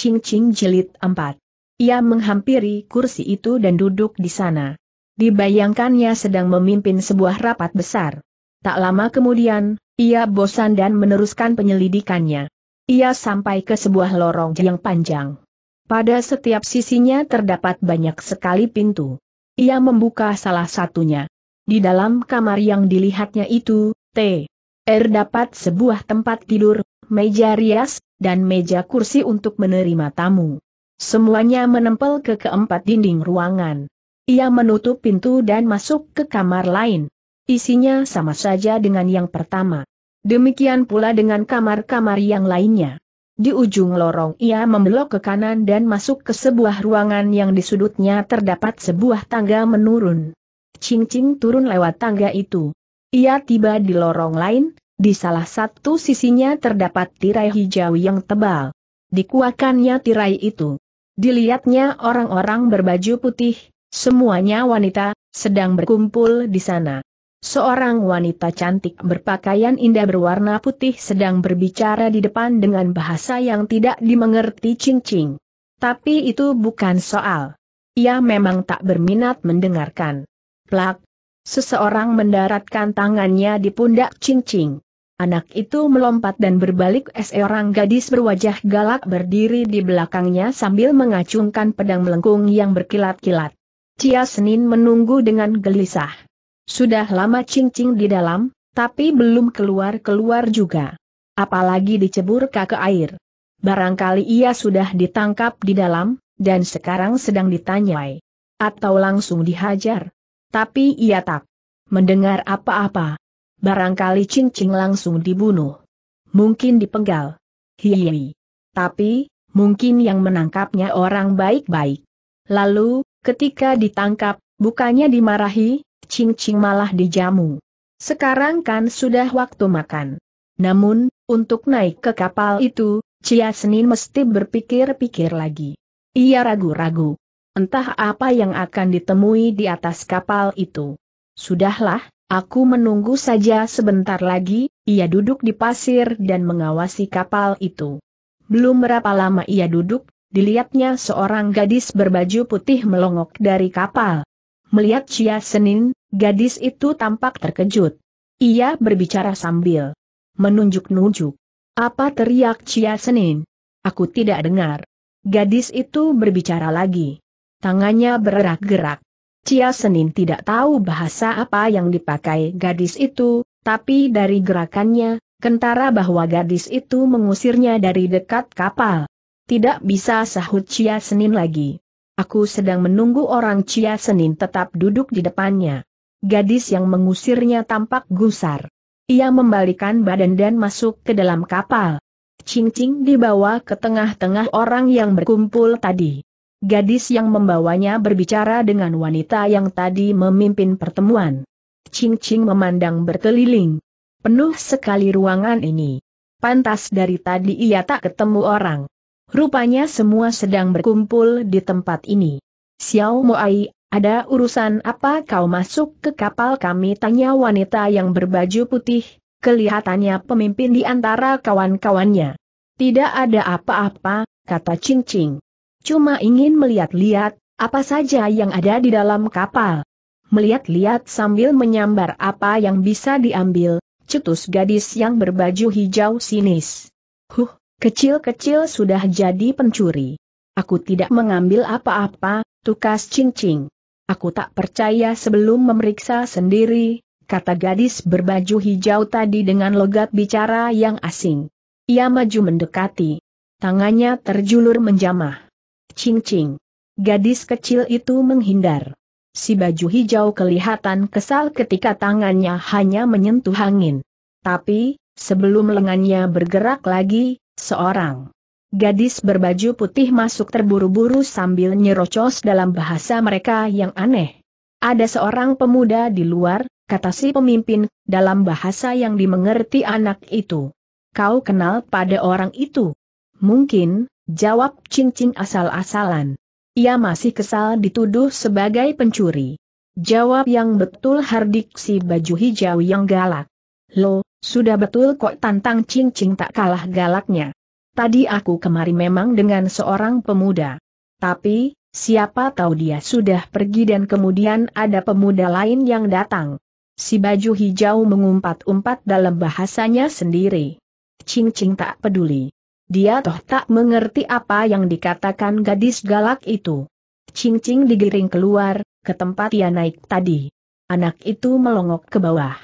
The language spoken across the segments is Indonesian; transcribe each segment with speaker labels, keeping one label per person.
Speaker 1: Ching Ching jelit 4. Ia menghampiri kursi itu dan duduk di sana. Dibayangkannya sedang memimpin sebuah rapat besar. Tak lama kemudian, ia bosan dan meneruskan penyelidikannya. Ia sampai ke sebuah lorong yang panjang. Pada setiap sisinya terdapat banyak sekali pintu. Ia membuka salah satunya. Di dalam kamar yang dilihatnya itu, T. R er dapat sebuah tempat tidur, meja rias, dan meja kursi untuk menerima tamu. Semuanya menempel ke keempat dinding ruangan. Ia menutup pintu dan masuk ke kamar lain. Isinya sama saja dengan yang pertama. Demikian pula dengan kamar-kamar yang lainnya. Di ujung lorong ia membelok ke kanan dan masuk ke sebuah ruangan yang di sudutnya terdapat sebuah tangga menurun. Cing-cing turun lewat tangga itu. Ia tiba di lorong lain, di salah satu sisinya terdapat tirai hijau yang tebal. Dikuakannya tirai itu. Dilihatnya orang-orang berbaju putih, semuanya wanita, sedang berkumpul di sana. Seorang wanita cantik berpakaian indah berwarna putih sedang berbicara di depan dengan bahasa yang tidak dimengerti cincing. Tapi itu bukan soal. Ia memang tak berminat mendengarkan. Plak. Seseorang mendaratkan tangannya di pundak cincing. Anak itu melompat dan berbalik seorang gadis berwajah galak berdiri di belakangnya sambil mengacungkan pedang melengkung yang berkilat-kilat. Cia Senin menunggu dengan gelisah. Sudah lama cincing di dalam, tapi belum keluar-keluar juga. Apalagi dicebur ke air. Barangkali ia sudah ditangkap di dalam, dan sekarang sedang ditanyai. Atau langsung dihajar. Tapi ia tak mendengar apa-apa barangkali cincin langsung dibunuh. Mungkin dipenggal. Hihi. Tapi, mungkin yang menangkapnya orang baik-baik. Lalu, ketika ditangkap, bukannya dimarahi, cincin malah dijamu. Sekarang kan sudah waktu makan. Namun, untuk naik ke kapal itu, Cia Senin mesti berpikir-pikir lagi. Ia ragu-ragu. Entah apa yang akan ditemui di atas kapal itu. Sudahlah, Aku menunggu saja sebentar lagi, ia duduk di pasir dan mengawasi kapal itu. Belum berapa lama ia duduk, dilihatnya seorang gadis berbaju putih melongok dari kapal. Melihat Cia Senin, gadis itu tampak terkejut. Ia berbicara sambil menunjuk-nunjuk. Apa teriak Cia Senin? Aku tidak dengar. Gadis itu berbicara lagi. Tangannya bergerak-gerak. Cia Senin tidak tahu bahasa apa yang dipakai gadis itu, tapi dari gerakannya, kentara bahwa gadis itu mengusirnya dari dekat kapal. Tidak bisa sahut Cia Senin lagi. Aku sedang menunggu orang Cia Senin tetap duduk di depannya. Gadis yang mengusirnya tampak gusar. Ia membalikan badan dan masuk ke dalam kapal. Cing-cing dibawa ke tengah-tengah orang yang berkumpul tadi. Gadis yang membawanya berbicara dengan wanita yang tadi memimpin pertemuan. Ching Ching memandang berkeliling. Penuh sekali ruangan ini. Pantas dari tadi ia tak ketemu orang. Rupanya semua sedang berkumpul di tempat ini. Xiao Moai, ada urusan apa kau masuk ke kapal kami? Tanya wanita yang berbaju putih, kelihatannya pemimpin di antara kawan-kawannya. Tidak ada apa-apa, kata Ching Ching. Cuma ingin melihat-lihat, apa saja yang ada di dalam kapal. Melihat-lihat sambil menyambar apa yang bisa diambil, cetus gadis yang berbaju hijau sinis. Huh, kecil-kecil sudah jadi pencuri. Aku tidak mengambil apa-apa, tukas cincing. Aku tak percaya sebelum memeriksa sendiri, kata gadis berbaju hijau tadi dengan logat bicara yang asing. Ia maju mendekati. Tangannya terjulur menjamah. Cing-cing. Gadis kecil itu menghindar. Si baju hijau kelihatan kesal ketika tangannya hanya menyentuh angin. Tapi, sebelum lengannya bergerak lagi, seorang gadis berbaju putih masuk terburu-buru sambil nyerocos dalam bahasa mereka yang aneh. Ada seorang pemuda di luar, kata si pemimpin, dalam bahasa yang dimengerti anak itu. Kau kenal pada orang itu? Mungkin, Jawab cincin asal-asalan. Ia masih kesal dituduh sebagai pencuri. Jawab yang betul Hardik si baju hijau yang galak. Lo, sudah betul kok tantang cincin tak kalah galaknya. Tadi aku kemari memang dengan seorang pemuda. Tapi, siapa tahu dia sudah pergi dan kemudian ada pemuda lain yang datang. Si baju hijau mengumpat-umpat dalam bahasanya sendiri. Cincin tak peduli. Dia toh tak mengerti apa yang dikatakan gadis galak itu. Cing-cing digiring keluar, ke tempat ia naik tadi. Anak itu melongok ke bawah.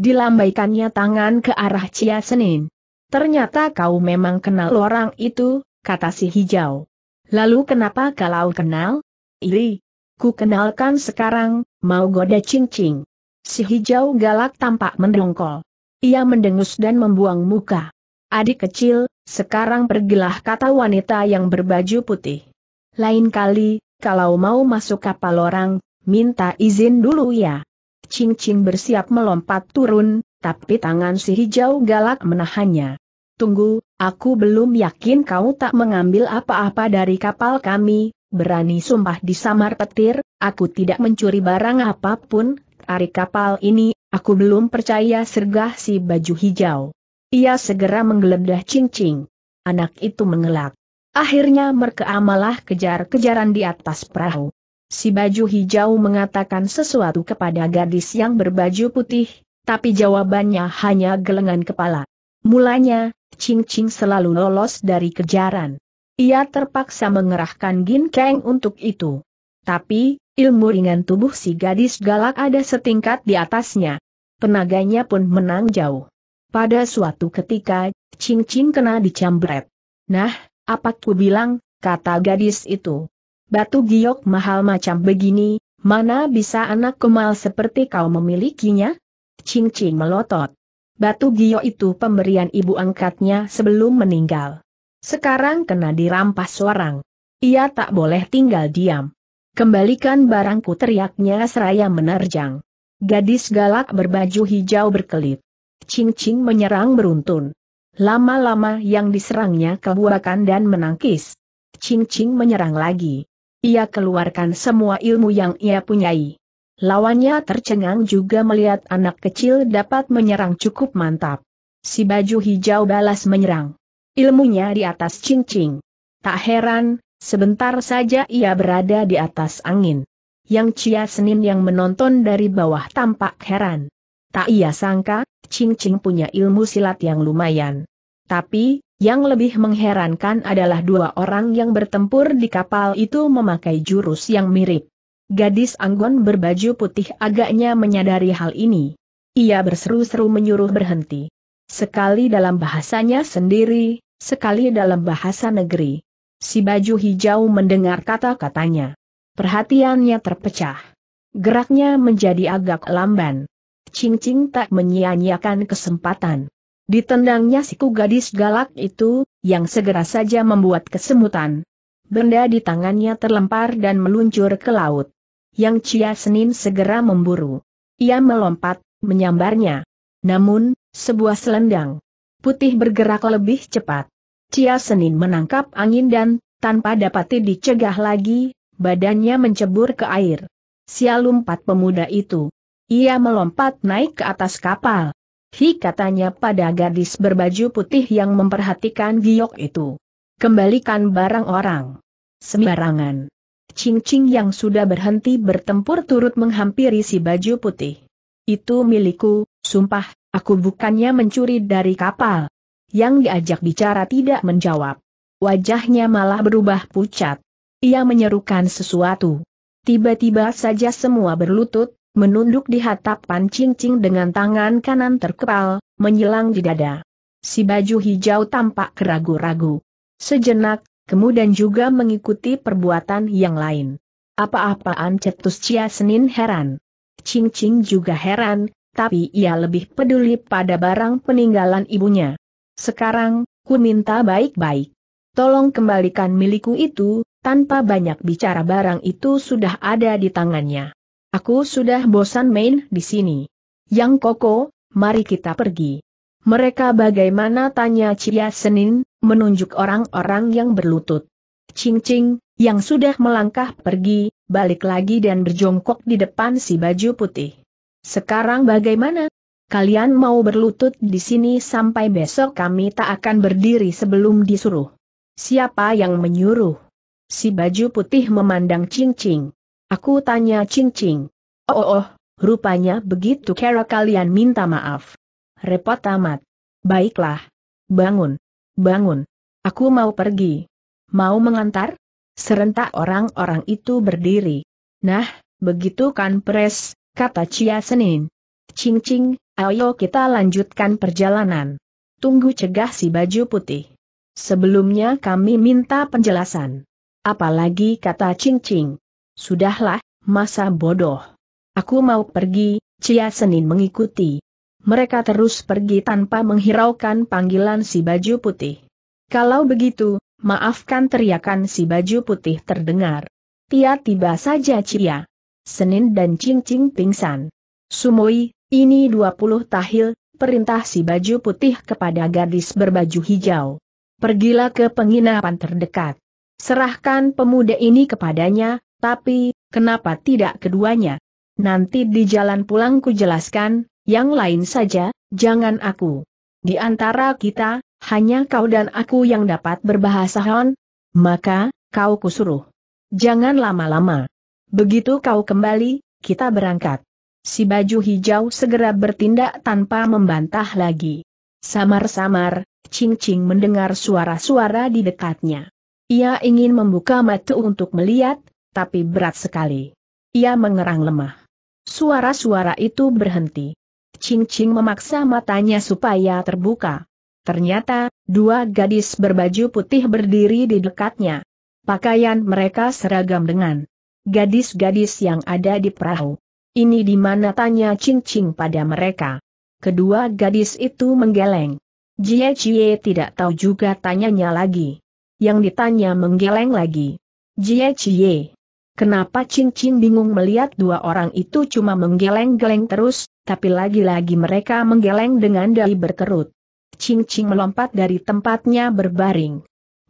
Speaker 1: Dilambaikannya tangan ke arah Cia Senin. Ternyata kau memang kenal orang itu, kata si hijau. Lalu kenapa kalau kenal? Iri, ku kenalkan sekarang, mau goda cincing. Si hijau galak tampak mendongkol. Ia mendengus dan membuang muka. Adik kecil, sekarang pergilah kata wanita yang berbaju putih. Lain kali, kalau mau masuk kapal orang, minta izin dulu ya. Cing Cing bersiap melompat turun, tapi tangan si hijau galak menahannya. Tunggu, aku belum yakin kau tak mengambil apa-apa dari kapal kami, berani sumpah di samar petir, aku tidak mencuri barang apapun, tarik kapal ini, aku belum percaya sergah si baju hijau. Ia segera menggeledah cincing. Anak itu mengelak. Akhirnya mereka malah kejar-kejaran di atas perahu. Si baju hijau mengatakan sesuatu kepada gadis yang berbaju putih, tapi jawabannya hanya gelengan kepala. Mulanya, cincing selalu lolos dari kejaran. Ia terpaksa mengerahkan ginkeng untuk itu. Tapi, ilmu ringan tubuh si gadis galak ada setingkat di atasnya. Tenaganya pun menang jauh. Pada suatu ketika, cincin kena dicambret. Nah, apa ku bilang, kata gadis itu. Batu giok mahal macam begini, mana bisa anak kemal seperti kau memilikinya? Cincin melotot. Batu giok itu pemberian ibu angkatnya sebelum meninggal. Sekarang kena dirampas seorang. Ia tak boleh tinggal diam. Kembalikan barangku teriaknya seraya menerjang. Gadis galak berbaju hijau berkelit. Ching Ching menyerang beruntun. Lama-lama yang diserangnya kebuakan dan menangkis. Ching Ching menyerang lagi. Ia keluarkan semua ilmu yang ia punyai. Lawannya tercengang juga melihat anak kecil dapat menyerang cukup mantap. Si baju hijau balas menyerang. Ilmunya di atas cincing. Tak heran, sebentar saja ia berada di atas angin. Yang Cia Senin yang menonton dari bawah tampak heran. Tak ia sangka, Ching Ching punya ilmu silat yang lumayan. Tapi, yang lebih mengherankan adalah dua orang yang bertempur di kapal itu memakai jurus yang mirip. Gadis Anggon berbaju putih agaknya menyadari hal ini. Ia berseru-seru menyuruh berhenti. Sekali dalam bahasanya sendiri, sekali dalam bahasa negeri. Si baju hijau mendengar kata-katanya. Perhatiannya terpecah. Geraknya menjadi agak lamban. Ching Ching tak menyia-nyiakan kesempatan. Ditendangnya siku gadis galak itu, yang segera saja membuat kesemutan. Benda di tangannya terlempar dan meluncur ke laut. Yang Cia Senin segera memburu. Ia melompat, menyambarnya. Namun, sebuah selendang putih bergerak lebih cepat. Cia Senin menangkap angin dan, tanpa dapat dicegah lagi, badannya mencebur ke air. Sial lompat pemuda itu ia melompat naik ke atas kapal. Hi katanya pada gadis berbaju putih yang memperhatikan giok itu. Kembalikan barang orang. Sembarangan. Cing-cing yang sudah berhenti bertempur turut menghampiri si baju putih. Itu milikku, sumpah, aku bukannya mencuri dari kapal. Yang diajak bicara tidak menjawab. Wajahnya malah berubah pucat. Ia menyerukan sesuatu. Tiba-tiba saja semua berlutut, menunduk di hatapan cincing dengan tangan kanan terkepal, menyilang di dada. Si baju hijau tampak keragu-ragu. Sejenak, kemudian juga mengikuti perbuatan yang lain. Apa-apaan cetus Cia Senin heran. Cincing juga heran, tapi ia lebih peduli pada barang peninggalan ibunya. Sekarang, ku minta baik-baik. Tolong kembalikan milikku itu, tanpa banyak bicara barang itu sudah ada di tangannya. Aku sudah bosan main di sini. Yang koko, mari kita pergi. Mereka bagaimana tanya Cia Senin, menunjuk orang-orang yang berlutut. Cing Cing, yang sudah melangkah pergi, balik lagi dan berjongkok di depan si baju putih. Sekarang bagaimana? Kalian mau berlutut di sini sampai besok kami tak akan berdiri sebelum disuruh. Siapa yang menyuruh? Si baju putih memandang Cing Cing. Aku tanya cincing. Oh, oh, oh, rupanya begitu kera kalian minta maaf. Repot amat. Baiklah. Bangun. Bangun. Aku mau pergi. Mau mengantar? Serentak orang-orang itu berdiri. Nah, begitu kan pres, kata Cia Senin. Cing-cing, ayo kita lanjutkan perjalanan. Tunggu cegah si baju putih. Sebelumnya kami minta penjelasan. Apalagi kata Cing Cing. Sudahlah, masa bodoh. Aku mau pergi, Cia Senin mengikuti. Mereka terus pergi tanpa menghiraukan panggilan si baju putih. Kalau begitu, maafkan teriakan si baju putih terdengar. Tiba-tiba saja Cia. Senin dan Cing Cing pingsan. Sumoi, ini 20 tahil, perintah si baju putih kepada gadis berbaju hijau. Pergilah ke penginapan terdekat. Serahkan pemuda ini kepadanya, tapi, kenapa tidak keduanya? Nanti di jalan pulang ku jelaskan, yang lain saja, jangan aku. Di antara kita, hanya kau dan aku yang dapat berbahasa Hon. Maka, kau kusuruh. Jangan lama-lama. Begitu kau kembali, kita berangkat. Si baju hijau segera bertindak tanpa membantah lagi. Samar-samar, Ching Ching mendengar suara-suara di dekatnya. Ia ingin membuka mata untuk melihat, tapi berat sekali. Ia mengerang lemah. Suara-suara itu berhenti. Ching Ching memaksa matanya supaya terbuka. Ternyata, dua gadis berbaju putih berdiri di dekatnya. Pakaian mereka seragam dengan gadis-gadis yang ada di perahu. Ini di mana tanya Ching Ching pada mereka. Kedua gadis itu menggeleng. Jie Jie tidak tahu juga tanyanya lagi. Yang ditanya menggeleng lagi. Jie Jie, Kenapa cincin bingung melihat dua orang itu cuma menggeleng-geleng terus, tapi lagi-lagi mereka menggeleng dengan dai berkerut. Cincin melompat dari tempatnya berbaring.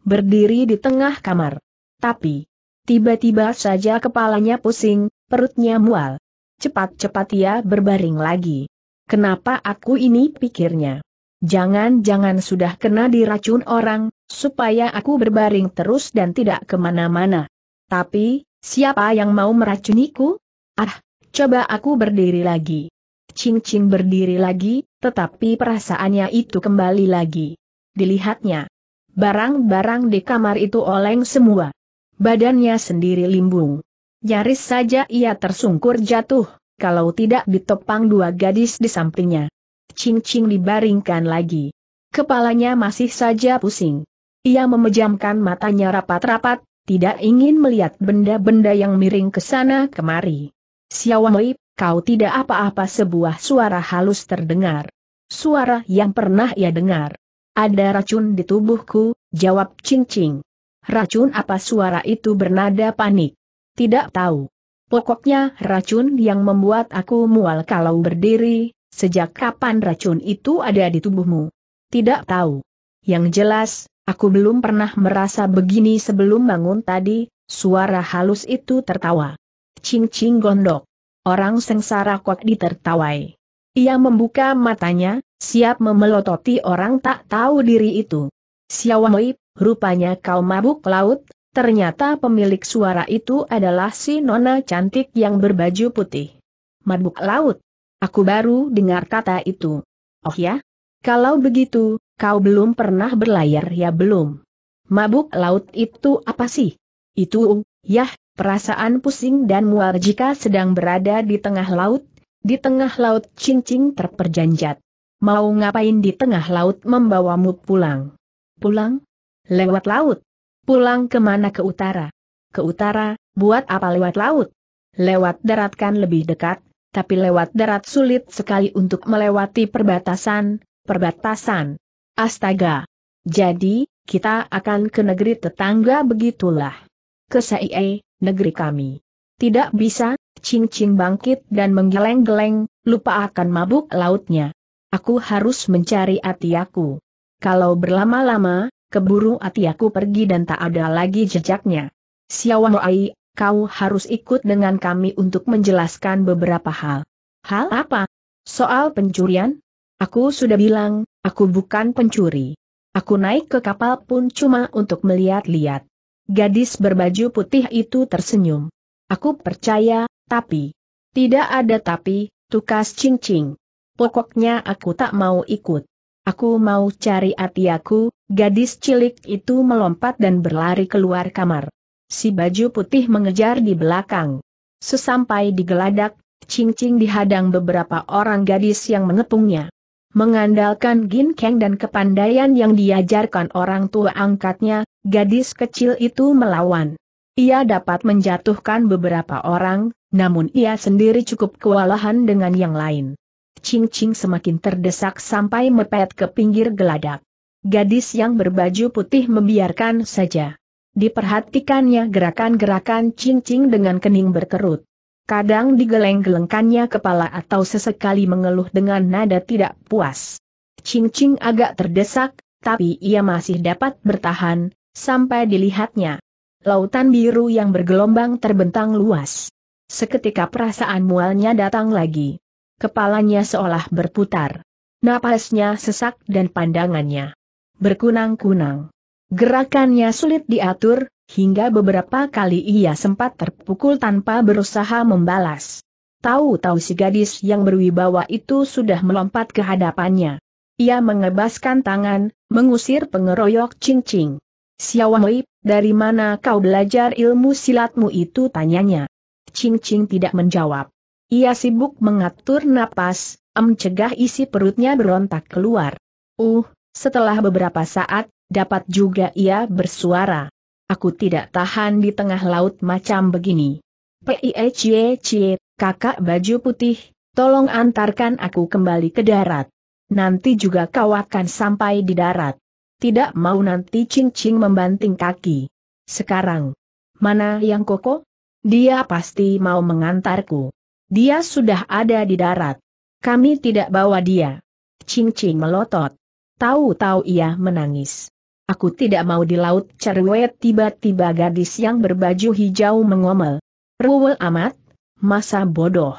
Speaker 1: Berdiri di tengah kamar. Tapi, tiba-tiba saja kepalanya pusing, perutnya mual. Cepat-cepat ia berbaring lagi. Kenapa aku ini pikirnya? Jangan-jangan sudah kena diracun orang, supaya aku berbaring terus dan tidak kemana-mana. Tapi, Siapa yang mau meracuniku? Ah, coba aku berdiri lagi. Ching Ching berdiri lagi, tetapi perasaannya itu kembali lagi. Dilihatnya. Barang-barang di kamar itu oleng semua. Badannya sendiri limbung. Nyaris saja ia tersungkur jatuh, kalau tidak ditopang dua gadis di sampingnya. Ching Ching dibaringkan lagi. Kepalanya masih saja pusing. Ia memejamkan matanya rapat-rapat, tidak ingin melihat benda-benda yang miring ke sana kemari. Xiaowei, kau tidak apa-apa sebuah suara halus terdengar. Suara yang pernah ia dengar. Ada racun di tubuhku, jawab Cincing. Racun apa suara itu bernada panik? Tidak tahu. Pokoknya racun yang membuat aku mual kalau berdiri, sejak kapan racun itu ada di tubuhmu? Tidak tahu. Yang jelas, Aku belum pernah merasa begini sebelum bangun tadi, suara halus itu tertawa. Cing-cing gondok. Orang sengsara kok ditertawai. Ia membuka matanya, siap memelototi orang tak tahu diri itu. Siawamoi, rupanya kau mabuk laut, ternyata pemilik suara itu adalah si nona cantik yang berbaju putih. Mabuk laut. Aku baru dengar kata itu. Oh ya? Kalau begitu, Kau belum pernah berlayar ya belum? Mabuk laut itu apa sih? Itu, yah, perasaan pusing dan mual jika sedang berada di tengah laut, di tengah laut cincing terperjanjat. Mau ngapain di tengah laut membawamu pulang? Pulang? Lewat laut? Pulang kemana ke utara? Ke utara, buat apa lewat laut? Lewat darat kan lebih dekat, tapi lewat darat sulit sekali untuk melewati perbatasan, perbatasan. Astaga! Jadi, kita akan ke negeri tetangga begitulah. Ke Saie, negeri kami. Tidak bisa, Ching Ching bangkit dan menggeleng-geleng, lupa akan mabuk lautnya. Aku harus mencari atiaku. Kalau berlama-lama, keburu atiaku pergi dan tak ada lagi jejaknya. Xiaowai, kau harus ikut dengan kami untuk menjelaskan beberapa hal. Hal apa? Soal pencurian? Aku sudah bilang, aku bukan pencuri. Aku naik ke kapal pun cuma untuk melihat-lihat. Gadis berbaju putih itu tersenyum. Aku percaya, tapi... Tidak ada tapi, tukas cincing. Pokoknya aku tak mau ikut. Aku mau cari hati aku, gadis cilik itu melompat dan berlari keluar kamar. Si baju putih mengejar di belakang. Sesampai di geladak, cincing dihadang beberapa orang gadis yang mengepungnya. Mengandalkan ginkeng dan kepandaian yang diajarkan orang tua angkatnya, gadis kecil itu melawan. Ia dapat menjatuhkan beberapa orang, namun ia sendiri cukup kewalahan dengan yang lain. Ching Ching semakin terdesak sampai mepet ke pinggir geladak. Gadis yang berbaju putih membiarkan saja. Diperhatikannya gerakan-gerakan Ching Ching dengan kening berkerut kadang digeleng-gelengkannya kepala atau sesekali mengeluh dengan nada tidak puas. Ching Ching agak terdesak, tapi ia masih dapat bertahan, sampai dilihatnya. Lautan biru yang bergelombang terbentang luas. Seketika perasaan mualnya datang lagi. Kepalanya seolah berputar. Napasnya sesak dan pandangannya berkunang-kunang. Gerakannya sulit diatur, hingga beberapa kali ia sempat terpukul tanpa berusaha membalas. Tahu-tahu si gadis yang berwibawa itu sudah melompat ke hadapannya. Ia mengebaskan tangan, mengusir pengeroyok cincing. Siawamui, dari mana kau belajar ilmu silatmu itu tanyanya. Cincing tidak menjawab. Ia sibuk mengatur napas, mencegah isi perutnya berontak keluar. Uh, setelah beberapa saat, dapat juga ia bersuara. Aku tidak tahan di tengah laut macam begini. P.I.H.Y. kakak baju putih, tolong antarkan aku kembali ke darat. Nanti juga kau akan sampai di darat. Tidak mau nanti cincing membanting kaki. Sekarang. Mana yang koko? Dia pasti mau mengantarku. Dia sudah ada di darat. Kami tidak bawa dia. Cincing melotot. Tahu-tahu ia menangis. Aku tidak mau di laut cerwet tiba-tiba gadis yang berbaju hijau mengomel. Ruwel amat, masa bodoh.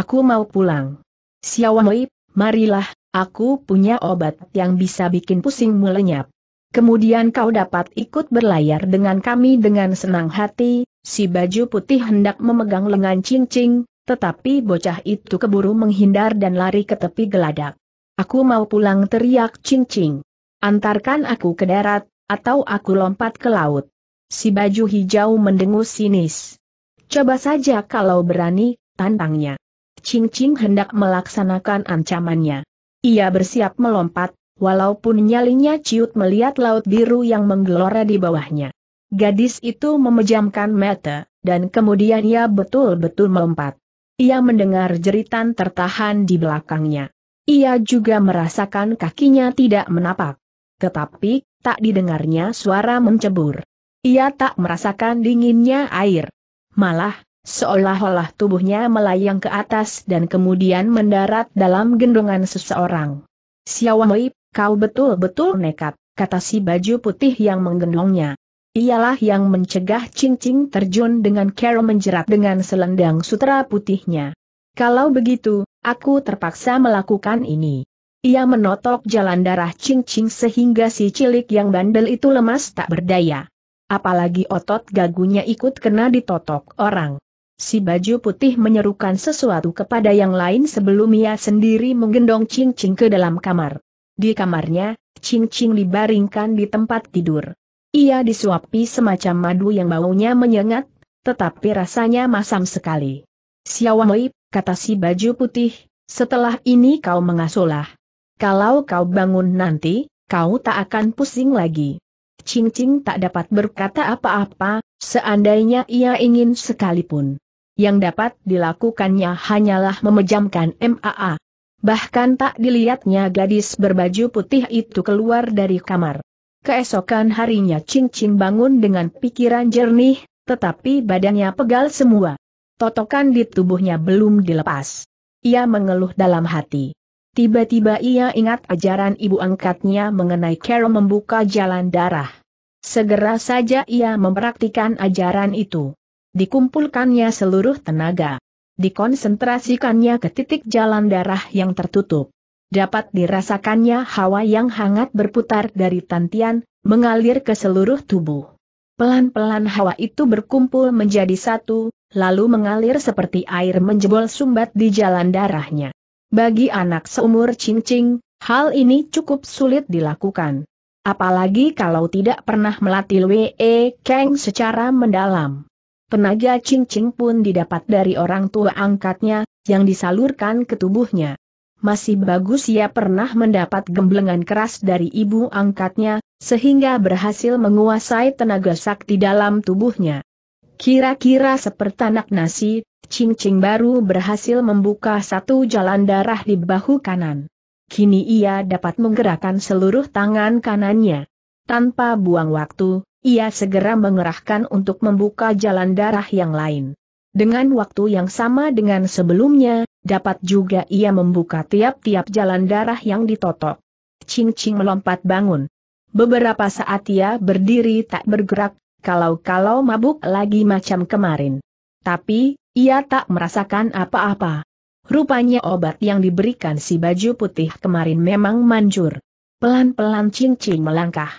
Speaker 1: Aku mau pulang. Siawamui, marilah, aku punya obat yang bisa bikin pusing lenyap. Kemudian kau dapat ikut berlayar dengan kami dengan senang hati, si baju putih hendak memegang lengan cincing, tetapi bocah itu keburu menghindar dan lari ke tepi geladak. Aku mau pulang teriak cincing. Antarkan aku ke darat, atau aku lompat ke laut. Si baju hijau mendengus sinis. Coba saja kalau berani, tantangnya. Ching Ching hendak melaksanakan ancamannya. Ia bersiap melompat, walaupun nyalinya ciut melihat laut biru yang menggelora di bawahnya. Gadis itu memejamkan mata, dan kemudian ia betul-betul melompat. Ia mendengar jeritan tertahan di belakangnya. Ia juga merasakan kakinya tidak menapak tetapi, tak didengarnya suara mencebur. Ia tak merasakan dinginnya air. Malah, seolah-olah tubuhnya melayang ke atas dan kemudian mendarat dalam gendongan seseorang. Xiaowei, kau betul-betul nekat, kata si baju putih yang menggendongnya. Ialah yang mencegah cincing terjun dengan Carol menjerat dengan selendang sutra putihnya. Kalau begitu, aku terpaksa melakukan ini. Ia menotok jalan darah cing-cing sehingga si cilik yang bandel itu lemas tak berdaya. Apalagi otot gagunya ikut kena ditotok orang. Si baju putih menyerukan sesuatu kepada yang lain sebelum ia sendiri menggendong cing-cing ke dalam kamar. Di kamarnya, cing-cing dibaringkan di tempat tidur. Ia disuapi semacam madu yang baunya menyengat, tetapi rasanya masam sekali. Siawamoi, kata si baju putih, setelah ini kau mengasuhlah kalau kau bangun nanti, kau tak akan pusing lagi. Cing Cing tak dapat berkata apa-apa, seandainya ia ingin sekalipun. Yang dapat dilakukannya hanyalah memejamkan MAA. Bahkan tak dilihatnya gadis berbaju putih itu keluar dari kamar. Keesokan harinya Cing Cing bangun dengan pikiran jernih, tetapi badannya pegal semua. Totokan di tubuhnya belum dilepas. Ia mengeluh dalam hati. Tiba-tiba ia ingat ajaran ibu angkatnya mengenai Carol membuka jalan darah. Segera saja ia mempraktikkan ajaran itu. Dikumpulkannya seluruh tenaga. Dikonsentrasikannya ke titik jalan darah yang tertutup. Dapat dirasakannya hawa yang hangat berputar dari tantian, mengalir ke seluruh tubuh. Pelan-pelan hawa itu berkumpul menjadi satu, lalu mengalir seperti air menjebol sumbat di jalan darahnya. Bagi anak seumur cincing, hal ini cukup sulit dilakukan. Apalagi kalau tidak pernah melatih W.E. Kang secara mendalam. Tenaga cincing pun didapat dari orang tua angkatnya, yang disalurkan ke tubuhnya. Masih bagus ia pernah mendapat gemblengan keras dari ibu angkatnya, sehingga berhasil menguasai tenaga sakti dalam tubuhnya. Kira-kira sepertanak nasi, Ching Ching baru berhasil membuka satu jalan darah di bahu kanan. Kini ia dapat menggerakkan seluruh tangan kanannya. Tanpa buang waktu, ia segera mengerahkan untuk membuka jalan darah yang lain. Dengan waktu yang sama dengan sebelumnya, dapat juga ia membuka tiap-tiap jalan darah yang ditotok. Ching Ching melompat bangun. Beberapa saat ia berdiri tak bergerak, kalau-kalau mabuk lagi macam kemarin. Tapi, ia tak merasakan apa-apa. Rupanya obat yang diberikan si baju putih kemarin memang manjur. Pelan-pelan cincin melangkah.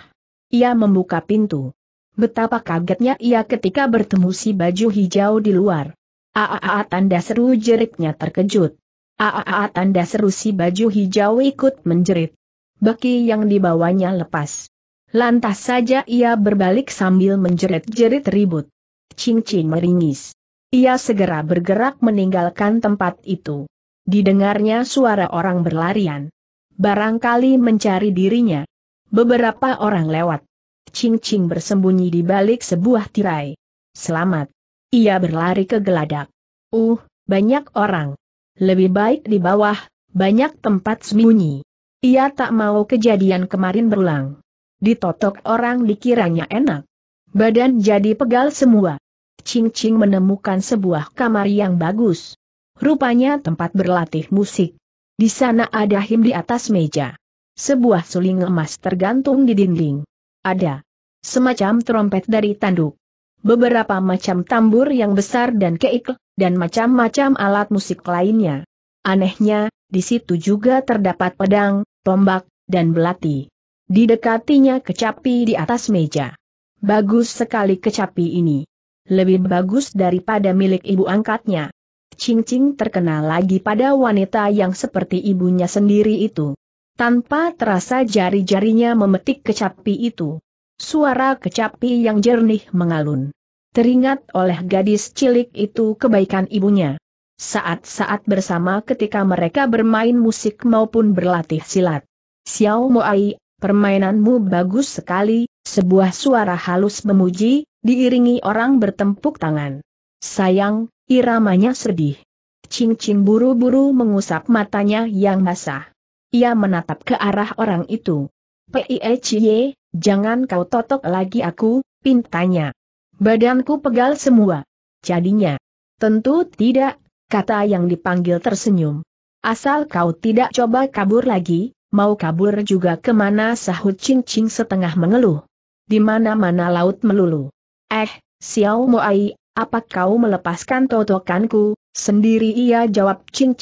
Speaker 1: Ia membuka pintu. Betapa kagetnya ia ketika bertemu si baju hijau di luar. Aa tanda seru jeritnya terkejut. Aa tanda seru si baju hijau ikut menjerit. Baki yang dibawanya lepas. Lantas saja ia berbalik sambil menjerit-jerit ribut. Cincin meringis. Ia segera bergerak meninggalkan tempat itu. Didengarnya suara orang berlarian. Barangkali mencari dirinya. Beberapa orang lewat. Cincin bersembunyi di balik sebuah tirai. Selamat. Ia berlari ke geladak. Uh, banyak orang. Lebih baik di bawah, banyak tempat sembunyi. Ia tak mau kejadian kemarin berulang. Ditotok orang dikiranya enak. Badan jadi pegal semua. Ching Ching menemukan sebuah kamar yang bagus. Rupanya tempat berlatih musik. Di sana ada him di atas meja. Sebuah suling emas tergantung di dinding. Ada semacam trompet dari tanduk. Beberapa macam tambur yang besar dan keik, dan macam-macam alat musik lainnya. Anehnya, di situ juga terdapat pedang, tombak, dan belati. Didekatinya kecapi di atas meja. Bagus sekali kecapi ini. Lebih bagus daripada milik ibu angkatnya. cing terkenal lagi pada wanita yang seperti ibunya sendiri itu. Tanpa terasa jari-jarinya memetik kecapi itu. Suara kecapi yang jernih mengalun. Teringat oleh gadis cilik itu kebaikan ibunya. Saat-saat bersama ketika mereka bermain musik maupun berlatih silat. Xiao Moai Permainanmu bagus sekali, sebuah suara halus memuji, diiringi orang bertempuk tangan. Sayang, iramanya sedih. Cing-cing buru-buru mengusap matanya yang basah. Ia menatap ke arah orang itu. P.I.E.C.Y., jangan kau totok lagi aku, pintanya. Badanku pegal semua. Jadinya. Tentu tidak, kata yang dipanggil tersenyum. Asal kau tidak coba kabur lagi, mau kabur juga kemana sahut Ching setengah mengeluh. Di mana-mana laut melulu. Eh, Xiao Moai, apa kau melepaskan totokanku? Sendiri ia jawab Ching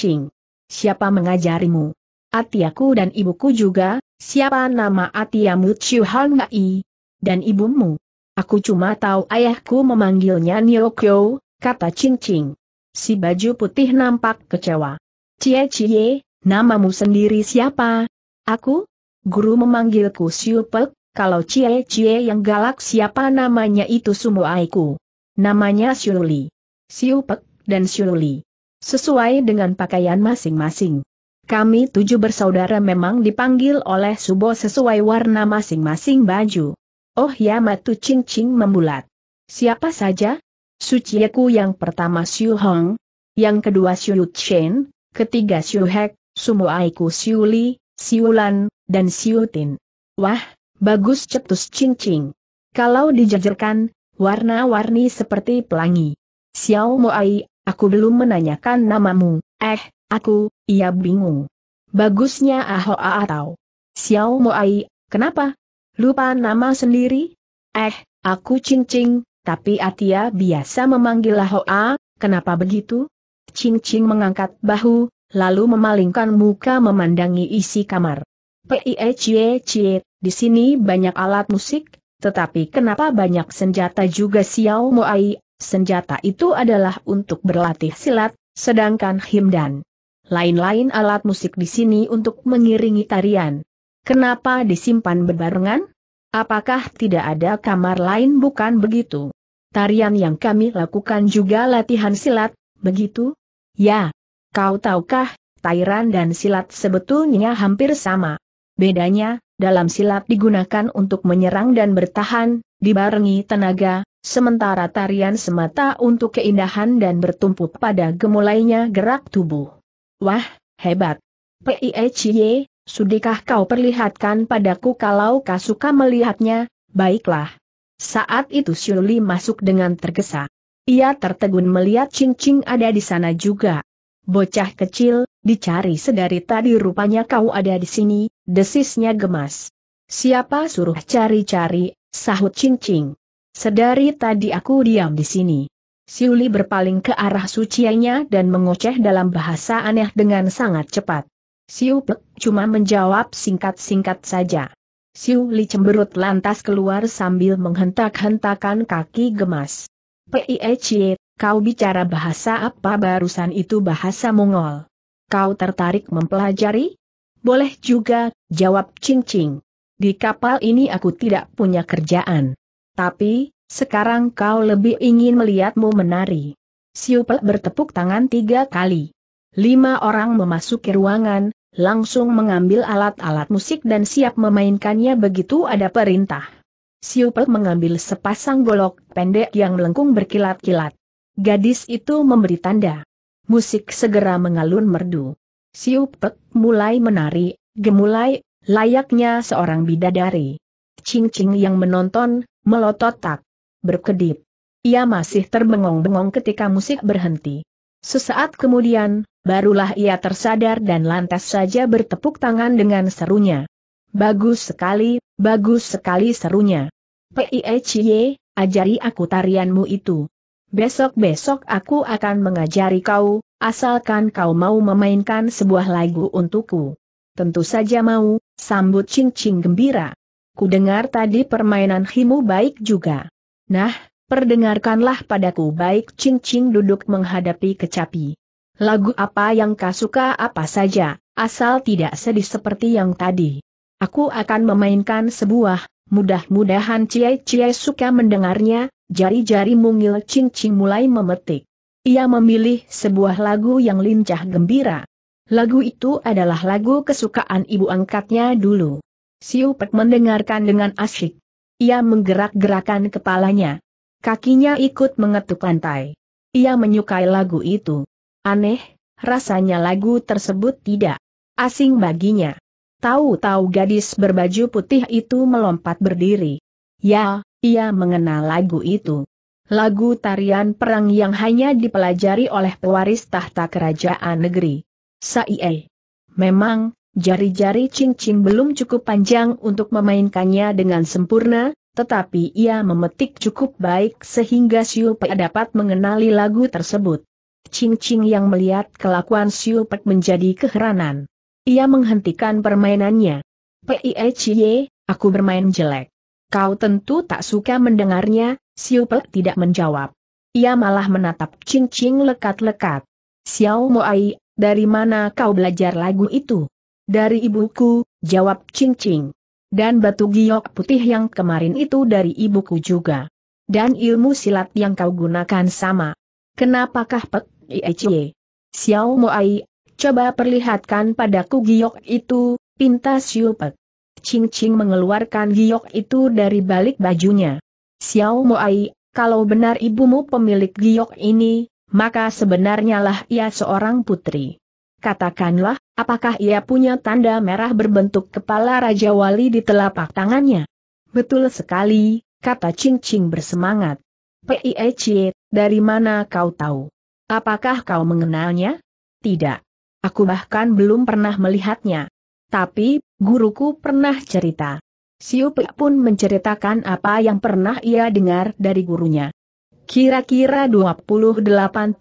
Speaker 1: Siapa mengajarimu? Atiaku dan ibuku juga, siapa nama Atiamu Chiu Dan ibumu? Aku cuma tahu ayahku memanggilnya Niokyo, kata Ching Si baju putih nampak kecewa. Cie Cie, namamu sendiri siapa? Aku? Guru memanggilku Siupek, kalau Cie Cie yang galak siapa namanya itu Sumuaiku. Namanya Siuli. Siupek dan Siuli. Sesuai dengan pakaian masing-masing. Kami tujuh bersaudara memang dipanggil oleh Subo sesuai warna masing-masing baju. Oh ya Matu Cing-Cing membulat. Siapa saja? Sucieku yang pertama Siu Hong, yang kedua Siu Chen, ketiga Siu Hek, Sumuaiku Li. Siulan, dan Siutin. Wah, bagus cetus cincing. Kalau dijajarkan, warna-warni seperti pelangi. Xiao Moai, aku belum menanyakan namamu, eh, aku, ia bingung. Bagusnya Aho atau Xiao Moai, kenapa? Lupa nama sendiri? Eh, aku cincing, tapi Atia biasa memanggil A, kenapa begitu? Cincing mengangkat bahu, lalu memalingkan muka memandangi isi kamar. Pie Cie, di sini banyak alat musik, tetapi kenapa banyak senjata juga Xiao Moai? Senjata itu adalah untuk berlatih silat, sedangkan him dan lain-lain alat musik di sini untuk mengiringi tarian. Kenapa disimpan berbarengan? Apakah tidak ada kamar lain bukan begitu? Tarian yang kami lakukan juga latihan silat, begitu? Ya, Kau tahukah, Tairan dan silat sebetulnya hampir sama. Bedanya, dalam silat digunakan untuk menyerang dan bertahan, dibarengi tenaga, sementara tarian semata untuk keindahan dan bertumpu pada gemulainya gerak tubuh. Wah, hebat! P.I.E.C.Y., sudikah kau perlihatkan padaku kalau kau suka melihatnya, baiklah. Saat itu Shirley masuk dengan tergesa. Ia tertegun melihat cincin ada di sana juga. Bocah kecil, dicari sedari tadi rupanya kau ada di sini, desisnya gemas. Siapa suruh cari-cari, sahut cincing. Sedari tadi aku diam di sini. Siuli berpaling ke arah suciannya dan mengoceh dalam bahasa aneh dengan sangat cepat. Siu cuma menjawab singkat-singkat saja. Siuli cemberut lantas keluar sambil menghentak-hentakan kaki gemas. P.I.E.C kau bicara bahasa apa barusan itu bahasa Mongol? Kau tertarik mempelajari? Boleh juga, jawab Ching Ching. Di kapal ini aku tidak punya kerjaan. Tapi, sekarang kau lebih ingin melihatmu menari. Siupel bertepuk tangan tiga kali. Lima orang memasuki ruangan, langsung mengambil alat-alat musik dan siap memainkannya begitu ada perintah. Siupel mengambil sepasang golok pendek yang melengkung berkilat-kilat. Gadis itu memberi tanda. Musik segera mengalun merdu. Siupet mulai menari, gemulai, layaknya seorang bidadari. Cing-cing yang menonton, melotot tak, berkedip. Ia masih terbengong-bengong ketika musik berhenti. Sesaat kemudian, barulah ia tersadar dan lantas saja bertepuk tangan dengan serunya. Bagus sekali, bagus sekali serunya. P.I.E.C.Y., ajari aku tarianmu itu. Besok-besok aku akan mengajari kau, asalkan kau mau memainkan sebuah lagu untukku. Tentu saja mau, sambut Ching Ching gembira. Ku dengar tadi permainan himu baik juga. Nah, perdengarkanlah padaku baik Ching Ching duduk menghadapi kecapi. Lagu apa yang kau suka apa saja, asal tidak sedih seperti yang tadi. Aku akan memainkan sebuah Mudah-mudahan Ciai Ciai suka mendengarnya, jari-jari mungil cincin mulai memetik. Ia memilih sebuah lagu yang lincah gembira. Lagu itu adalah lagu kesukaan ibu angkatnya dulu. Siu Pek mendengarkan dengan asyik. Ia menggerak-gerakan kepalanya. Kakinya ikut mengetuk lantai. Ia menyukai lagu itu. Aneh, rasanya lagu tersebut tidak asing baginya. Tahu-tahu gadis berbaju putih itu melompat berdiri. Ya, ia mengenal lagu itu. Lagu tarian perang yang hanya dipelajari oleh pewaris tahta kerajaan negeri. Saie. Memang, jari-jari cincin belum cukup panjang untuk memainkannya dengan sempurna, tetapi ia memetik cukup baik sehingga Siu dapat mengenali lagu tersebut. Cincin yang melihat kelakuan Siu menjadi keheranan. Ia menghentikan permainannya. Pie aku bermain jelek. Kau tentu tak suka mendengarnya, Siu Pe tidak menjawab. Ia malah menatap cincin lekat-lekat. Xiao Moai, dari mana kau belajar lagu itu? Dari ibuku, jawab cincin. Dan batu giok putih yang kemarin itu dari ibuku juga. Dan ilmu silat yang kau gunakan sama. Kenapakah Pek Iecie? Xiao Moai, Coba perlihatkan padaku giok itu, pinta Siupek. Ching Ching mengeluarkan giok itu dari balik bajunya. Xiao Moai, kalau benar ibumu pemilik giok ini, maka sebenarnya lah ia seorang putri. Katakanlah, apakah ia punya tanda merah berbentuk kepala Raja Wali di telapak tangannya? Betul sekali, kata Ching Ching bersemangat. P.I.E. dari mana kau tahu? Apakah kau mengenalnya? Tidak. Aku bahkan belum pernah melihatnya. Tapi, guruku pernah cerita. Siu Pek pun menceritakan apa yang pernah ia dengar dari gurunya. Kira-kira 28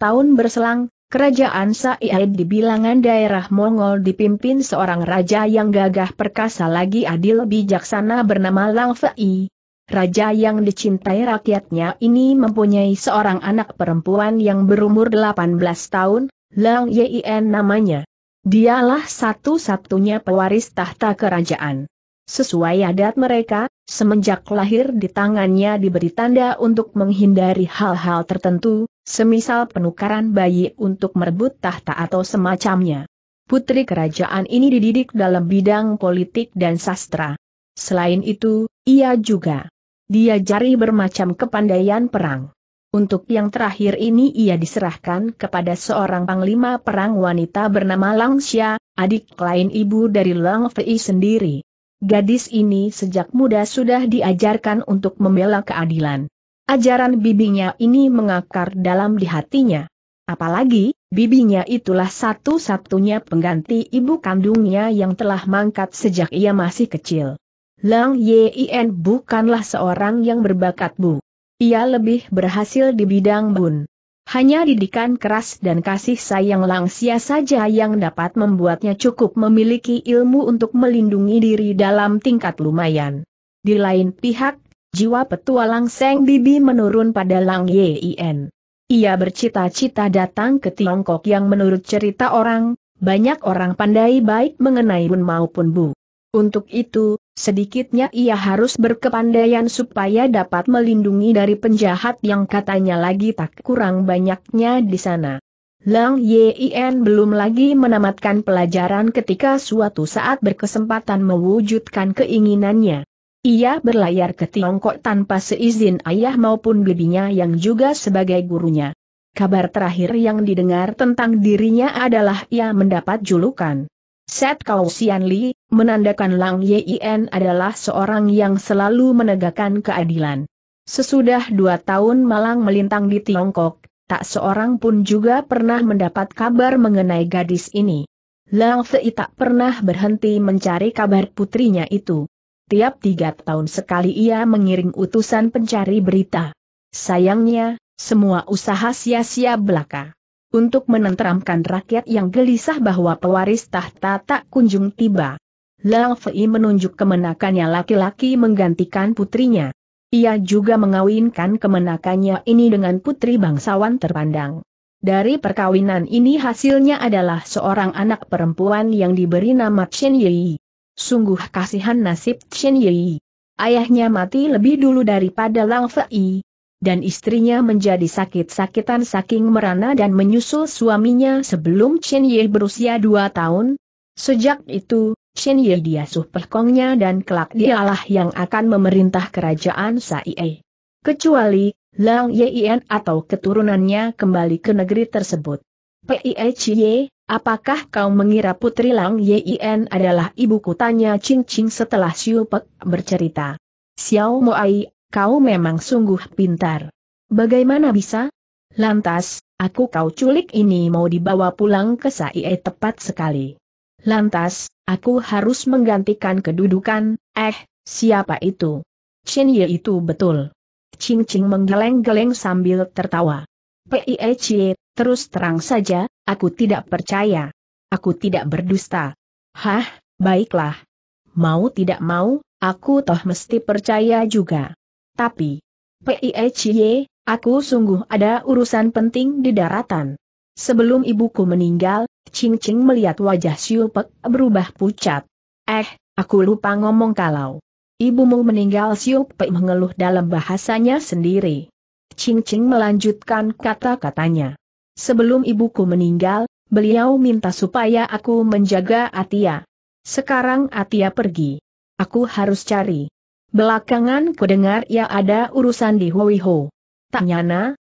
Speaker 1: tahun berselang, kerajaan Sa'id di bilangan daerah Mongol dipimpin seorang raja yang gagah perkasa lagi adil bijaksana bernama Lang Fei. Raja yang dicintai rakyatnya ini mempunyai seorang anak perempuan yang berumur 18 tahun, Lang Yin namanya. Dialah satu-satunya pewaris tahta kerajaan. Sesuai adat mereka, semenjak lahir di tangannya diberi tanda untuk menghindari hal-hal tertentu, semisal penukaran bayi untuk merebut tahta atau semacamnya. Putri kerajaan ini dididik dalam bidang politik dan sastra. Selain itu, ia juga diajari bermacam kepandaian perang. Untuk yang terakhir ini ia diserahkan kepada seorang panglima perang wanita bernama Langsia, adik klien ibu dari Lang Fei sendiri. Gadis ini sejak muda sudah diajarkan untuk membela keadilan. Ajaran bibinya ini mengakar dalam di hatinya. Apalagi, bibinya itulah satu-satunya pengganti ibu kandungnya yang telah mangkat sejak ia masih kecil. Lang Yin bukanlah seorang yang berbakat bu. Ia lebih berhasil di bidang bun. Hanya didikan keras dan kasih sayang langsia saja yang dapat membuatnya cukup memiliki ilmu untuk melindungi diri dalam tingkat lumayan. Di lain pihak, jiwa petualang Seng Bibi menurun pada Lang Yien. Ia bercita-cita datang ke Tiongkok yang menurut cerita orang, banyak orang pandai baik mengenai bun maupun bu. Untuk itu, Sedikitnya ia harus berkepandaian supaya dapat melindungi dari penjahat yang katanya lagi tak kurang banyaknya di sana. Lang Yien belum lagi menamatkan pelajaran ketika suatu saat berkesempatan mewujudkan keinginannya. Ia berlayar ke Tiongkok tanpa seizin ayah maupun bibinya yang juga sebagai gurunya. Kabar terakhir yang didengar tentang dirinya adalah ia mendapat julukan Set Kau Sian Li, menandakan Lang Yin adalah seorang yang selalu menegakkan keadilan. Sesudah dua tahun Malang melintang di Tiongkok, tak seorang pun juga pernah mendapat kabar mengenai gadis ini. Lang Fei tak pernah berhenti mencari kabar putrinya itu. Tiap tiga tahun sekali ia mengirim utusan pencari berita. Sayangnya, semua usaha sia-sia belaka. Untuk menenteramkan rakyat yang gelisah bahwa pewaris tahta tak kunjung tiba. Lang Fei menunjuk kemenakannya laki-laki menggantikan putrinya. Ia juga mengawinkan kemenakannya ini dengan putri bangsawan terpandang. Dari perkawinan ini hasilnya adalah seorang anak perempuan yang diberi nama Chen Yi. Sungguh kasihan nasib Chen Yi. Ayahnya mati lebih dulu daripada Lang Fei, dan istrinya menjadi sakit-sakitan saking merana dan menyusul suaminya sebelum Chen Yi berusia dua tahun. Sejak itu, Shen Ye suh perkongnya dan kelak dialah yang akan memerintah kerajaan Saie. Kecuali, Lang Yien atau keturunannya kembali ke negeri tersebut. Pie apakah kau mengira putri Lang Yien adalah ibu kutanya Ching Ching setelah Xiu Pek bercerita. Xiao Moai, kau memang sungguh pintar. Bagaimana bisa? Lantas, aku kau culik ini mau dibawa pulang ke Saie tepat sekali. Lantas, aku harus menggantikan kedudukan, eh, siapa itu? Chen Ye itu betul. Ching Ching menggeleng-geleng sambil tertawa. Pie terus terang saja, aku tidak percaya. Aku tidak berdusta. Hah, baiklah. Mau tidak mau, aku toh mesti percaya juga. Tapi, Pie aku sungguh ada urusan penting di daratan. Sebelum ibuku meninggal, Ching Ching melihat wajah Siu Pek berubah pucat. Eh, aku lupa ngomong kalau ibumu meninggal Siu Pek mengeluh dalam bahasanya sendiri. Ching Ching melanjutkan kata-katanya. Sebelum ibuku meninggal, beliau minta supaya aku menjaga Atia. Sekarang Atia pergi. Aku harus cari. Belakangan kudengar ya ada urusan di Hoi Ho.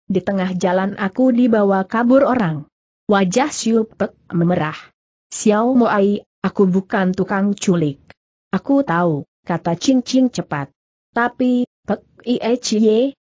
Speaker 1: di tengah jalan aku dibawa kabur orang. Wajah Siu Pek memerah. Xiao Moai, aku bukan tukang culik. Aku tahu, kata Ching Ching cepat. Tapi, Pek Ie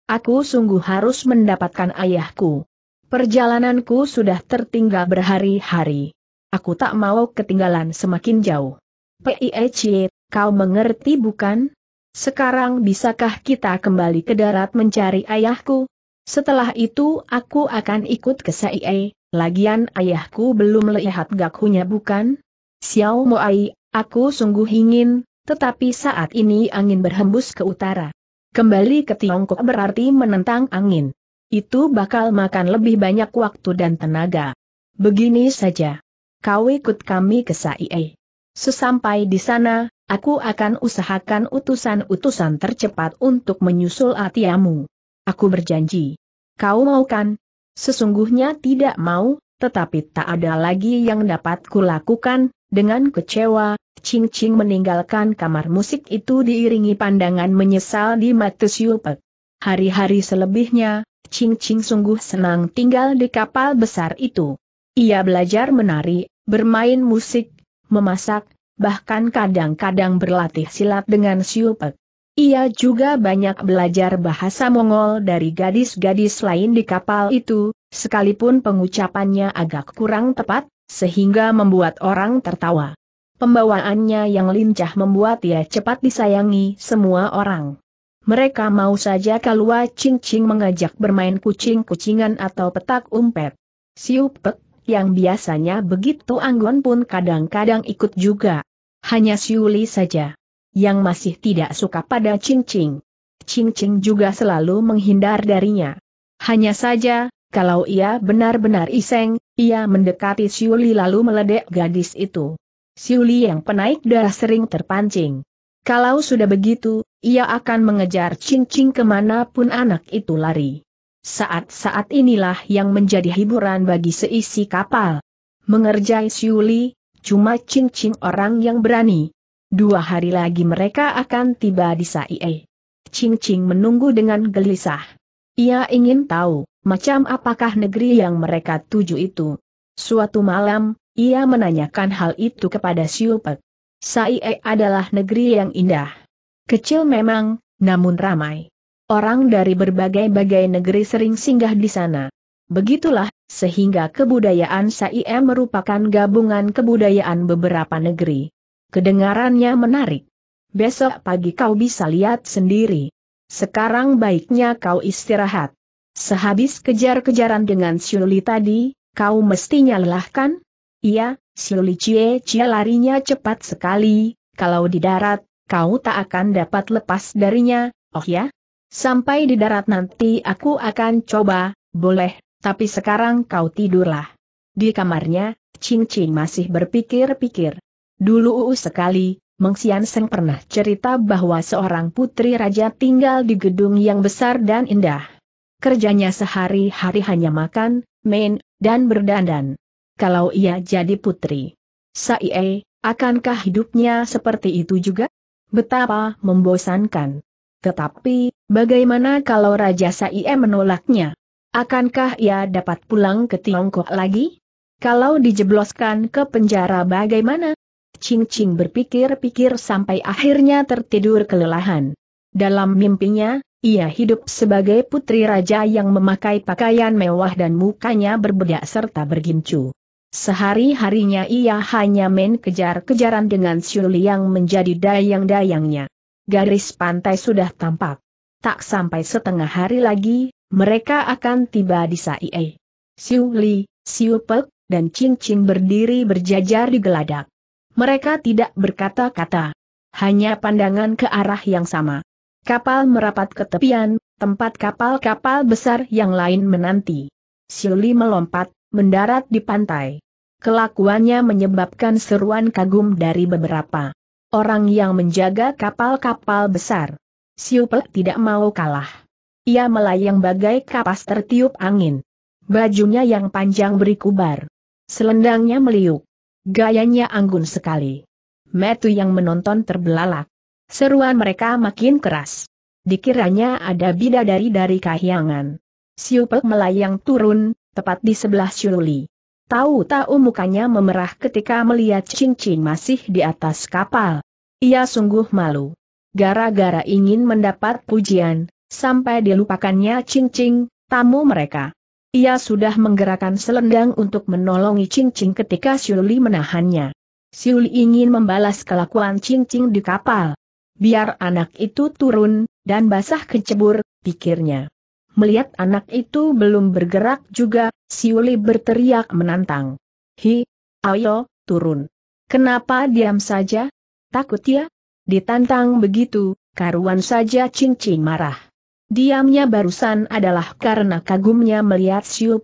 Speaker 1: aku sungguh harus mendapatkan ayahku. Perjalananku sudah tertinggal berhari-hari. Aku tak mau ketinggalan semakin jauh. P.I.E.C., kau mengerti bukan? Sekarang bisakah kita kembali ke darat mencari ayahku? Setelah itu aku akan ikut ke Saie, Lagian ayahku belum melihat gakunya bukan? Xiao Moai, aku sungguh ingin, tetapi saat ini angin berhembus ke utara. Kembali ke Tiongkok berarti menentang angin. Itu bakal makan lebih banyak waktu dan tenaga. Begini saja. Kau ikut kami ke Saie. Sesampai di sana, aku akan usahakan utusan-utusan tercepat untuk menyusul atiamu. Aku berjanji. Kau mau kan? Sesungguhnya tidak mau, tetapi tak ada lagi yang dapat kulakukan, dengan kecewa, Ching Ching meninggalkan kamar musik itu diiringi pandangan menyesal di mata Siupek. Hari-hari selebihnya, Ching Ching sungguh senang tinggal di kapal besar itu. Ia belajar menari, bermain musik, memasak, bahkan kadang-kadang berlatih silat dengan Siupek. Ia juga banyak belajar bahasa Mongol dari gadis-gadis lain di kapal itu, sekalipun pengucapannya agak kurang tepat, sehingga membuat orang tertawa. Pembawaannya yang lincah membuat ia cepat disayangi semua orang. Mereka mau saja kalua cing-cing mengajak bermain kucing-kucingan atau petak umpet. Siup yang biasanya begitu anggun pun kadang-kadang ikut juga. Hanya Siuli saja yang masih tidak suka pada cincing. Cincing juga selalu menghindar darinya. Hanya saja, kalau ia benar-benar iseng, ia mendekati Siuli lalu meledek gadis itu. Siuli yang penaik darah sering terpancing. Kalau sudah begitu, ia akan mengejar cincing kemanapun anak itu lari. Saat-saat inilah yang menjadi hiburan bagi seisi kapal. Mengerjai Siuli, cuma cincin orang yang berani. Dua hari lagi mereka akan tiba di Saie. Ching Ching menunggu dengan gelisah. Ia ingin tahu, macam apakah negeri yang mereka tuju itu. Suatu malam, ia menanyakan hal itu kepada Siu Pek. Saie adalah negeri yang indah. Kecil memang, namun ramai. Orang dari berbagai-bagai negeri sering singgah di sana. Begitulah, sehingga kebudayaan Saie merupakan gabungan kebudayaan beberapa negeri kedengarannya menarik. Besok pagi kau bisa lihat sendiri. Sekarang baiknya kau istirahat. Sehabis kejar-kejaran dengan Siuli tadi, kau mestinya lelah kan? Iya, Siuli Cie Cie larinya cepat sekali, kalau di darat, kau tak akan dapat lepas darinya, oh ya? Sampai di darat nanti aku akan coba, boleh, tapi sekarang kau tidurlah. Di kamarnya, Cing Cing masih berpikir-pikir. Dulu sekali, Meng Sian Seng pernah cerita bahwa seorang putri raja tinggal di gedung yang besar dan indah. Kerjanya sehari-hari hanya makan, main, dan berdandan. Kalau ia jadi putri. Saie, akankah hidupnya seperti itu juga? Betapa membosankan. Tetapi, bagaimana kalau Raja Saie menolaknya? Akankah ia dapat pulang ke Tiongkok lagi? Kalau dijebloskan ke penjara bagaimana? Ching Ching berpikir-pikir sampai akhirnya tertidur kelelahan. Dalam mimpinya, ia hidup sebagai putri raja yang memakai pakaian mewah dan mukanya berbedak serta bergincu. Sehari-harinya ia hanya main kejar-kejaran dengan Shuli yang menjadi dayang-dayangnya. Garis pantai sudah tampak. Tak sampai setengah hari lagi, mereka akan tiba di Saie. Siu Li, Siu Pek, dan Ching Ching berdiri berjajar di geladak. Mereka tidak berkata-kata. Hanya pandangan ke arah yang sama. Kapal merapat ke tepian, tempat kapal-kapal besar yang lain menanti. Shirley melompat, mendarat di pantai. Kelakuannya menyebabkan seruan kagum dari beberapa orang yang menjaga kapal-kapal besar. Siupel tidak mau kalah. Ia melayang bagai kapas tertiup angin. Bajunya yang panjang berikubar. Selendangnya meliuk. Gayanya anggun sekali. Metu yang menonton terbelalak. Seruan mereka makin keras. Dikiranya ada bidadari dari kahyangan. Siupek melayang turun, tepat di sebelah Syuli. Tahu-tahu mukanya memerah ketika melihat cincin masih di atas kapal. Ia sungguh malu. Gara-gara ingin mendapat pujian, sampai dilupakannya cincin, tamu mereka. Ia sudah menggerakkan selendang untuk menolongi Cincing ketika Siuli menahannya. Siuli ingin membalas kelakuan cincin di kapal. Biar anak itu turun, dan basah kecebur, pikirnya. Melihat anak itu belum bergerak juga, Siuli berteriak menantang. Hi, ayo, turun. Kenapa diam saja? Takut ya? Ditantang begitu, karuan saja cincin marah. Diamnya barusan adalah karena kagumnya melihat Siu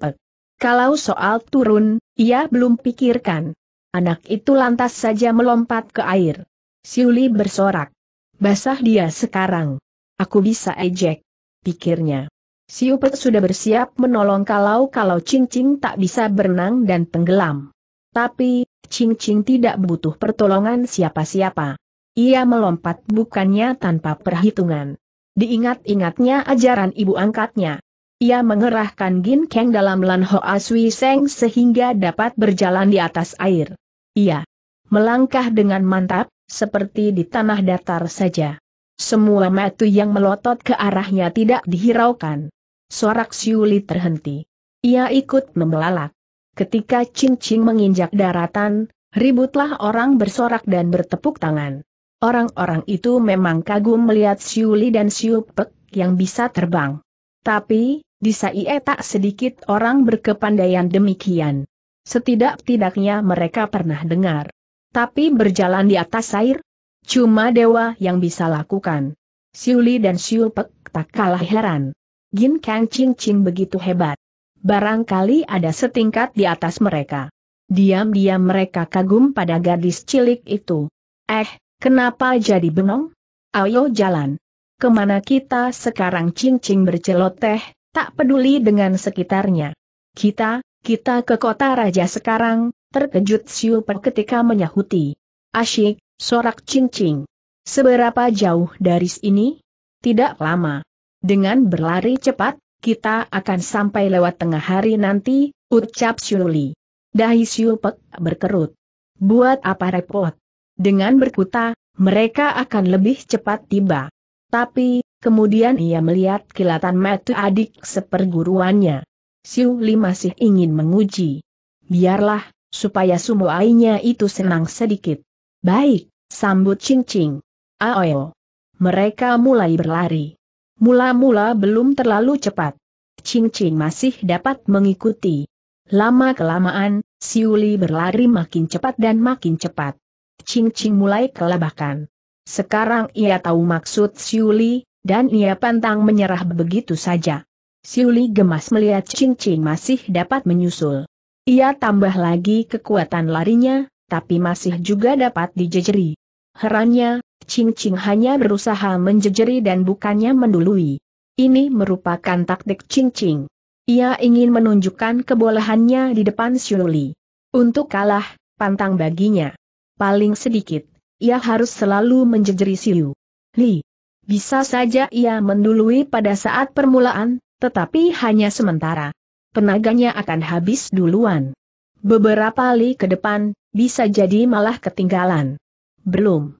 Speaker 1: Kalau soal turun, ia belum pikirkan. Anak itu lantas saja melompat ke air. Siuli bersorak. Basah dia sekarang. Aku bisa ejek. Pikirnya. Siu sudah bersiap menolong kalau-kalau cincin tak bisa berenang dan tenggelam. Tapi, cincin tidak butuh pertolongan siapa-siapa. Ia melompat bukannya tanpa perhitungan. Diingat-ingatnya ajaran ibu angkatnya. Ia mengerahkan Gin Keng dalam Lan Hoa Sui Seng sehingga dapat berjalan di atas air. Ia melangkah dengan mantap, seperti di tanah datar saja. Semua metu yang melotot ke arahnya tidak dihiraukan. Sorak Siuli terhenti. Ia ikut membelalak. Ketika Cing Cing menginjak daratan, ributlah orang bersorak dan bertepuk tangan. Orang-orang itu memang kagum melihat Siuli dan Siu Pek yang bisa terbang. Tapi, di Saie tak sedikit orang berkepandaian demikian. Setidak-tidaknya mereka pernah dengar. Tapi berjalan di atas air, cuma dewa yang bisa lakukan. Siuli dan Siu Pek tak kalah heran. Gin Kang Ching Ching begitu hebat. Barangkali ada setingkat di atas mereka. Diam-diam mereka kagum pada gadis cilik itu. Eh, Kenapa jadi bengong? Ayo jalan. Kemana kita sekarang cincing berceloteh, tak peduli dengan sekitarnya. Kita, kita ke kota raja sekarang, terkejut Siu ketika menyahuti. Asyik, sorak cincing. Seberapa jauh dari sini? Tidak lama. Dengan berlari cepat, kita akan sampai lewat tengah hari nanti, ucap Syuli. Dahi Syupek berkerut. Buat apa repot? Dengan berkuta, mereka akan lebih cepat tiba. Tapi, kemudian ia melihat kilatan mata adik seperguruannya. Siu Li masih ingin menguji. Biarlah, supaya sumuainya itu senang sedikit. Baik, sambut Ching Ching. Aoyo. Mereka mulai berlari. Mula-mula belum terlalu cepat. Ching Ching masih dapat mengikuti. Lama-kelamaan, Siuli berlari makin cepat dan makin cepat. Ching Ching mulai kelabakan. Sekarang ia tahu maksud Siuli, dan ia pantang menyerah begitu saja. Siuli gemas melihat Ching Ching masih dapat menyusul. Ia tambah lagi kekuatan larinya, tapi masih juga dapat dijejeri. Herannya, Ching Ching hanya berusaha menjejeri dan bukannya mendului. Ini merupakan taktik Ching Ching. Ia ingin menunjukkan kebolehannya di depan Siuli. Untuk kalah, pantang baginya paling sedikit, ia harus selalu menjejeri Siu. Li. Bisa saja ia mendului pada saat permulaan, tetapi hanya sementara. Tenaganya akan habis duluan. Beberapa li ke depan, bisa jadi malah ketinggalan. Belum.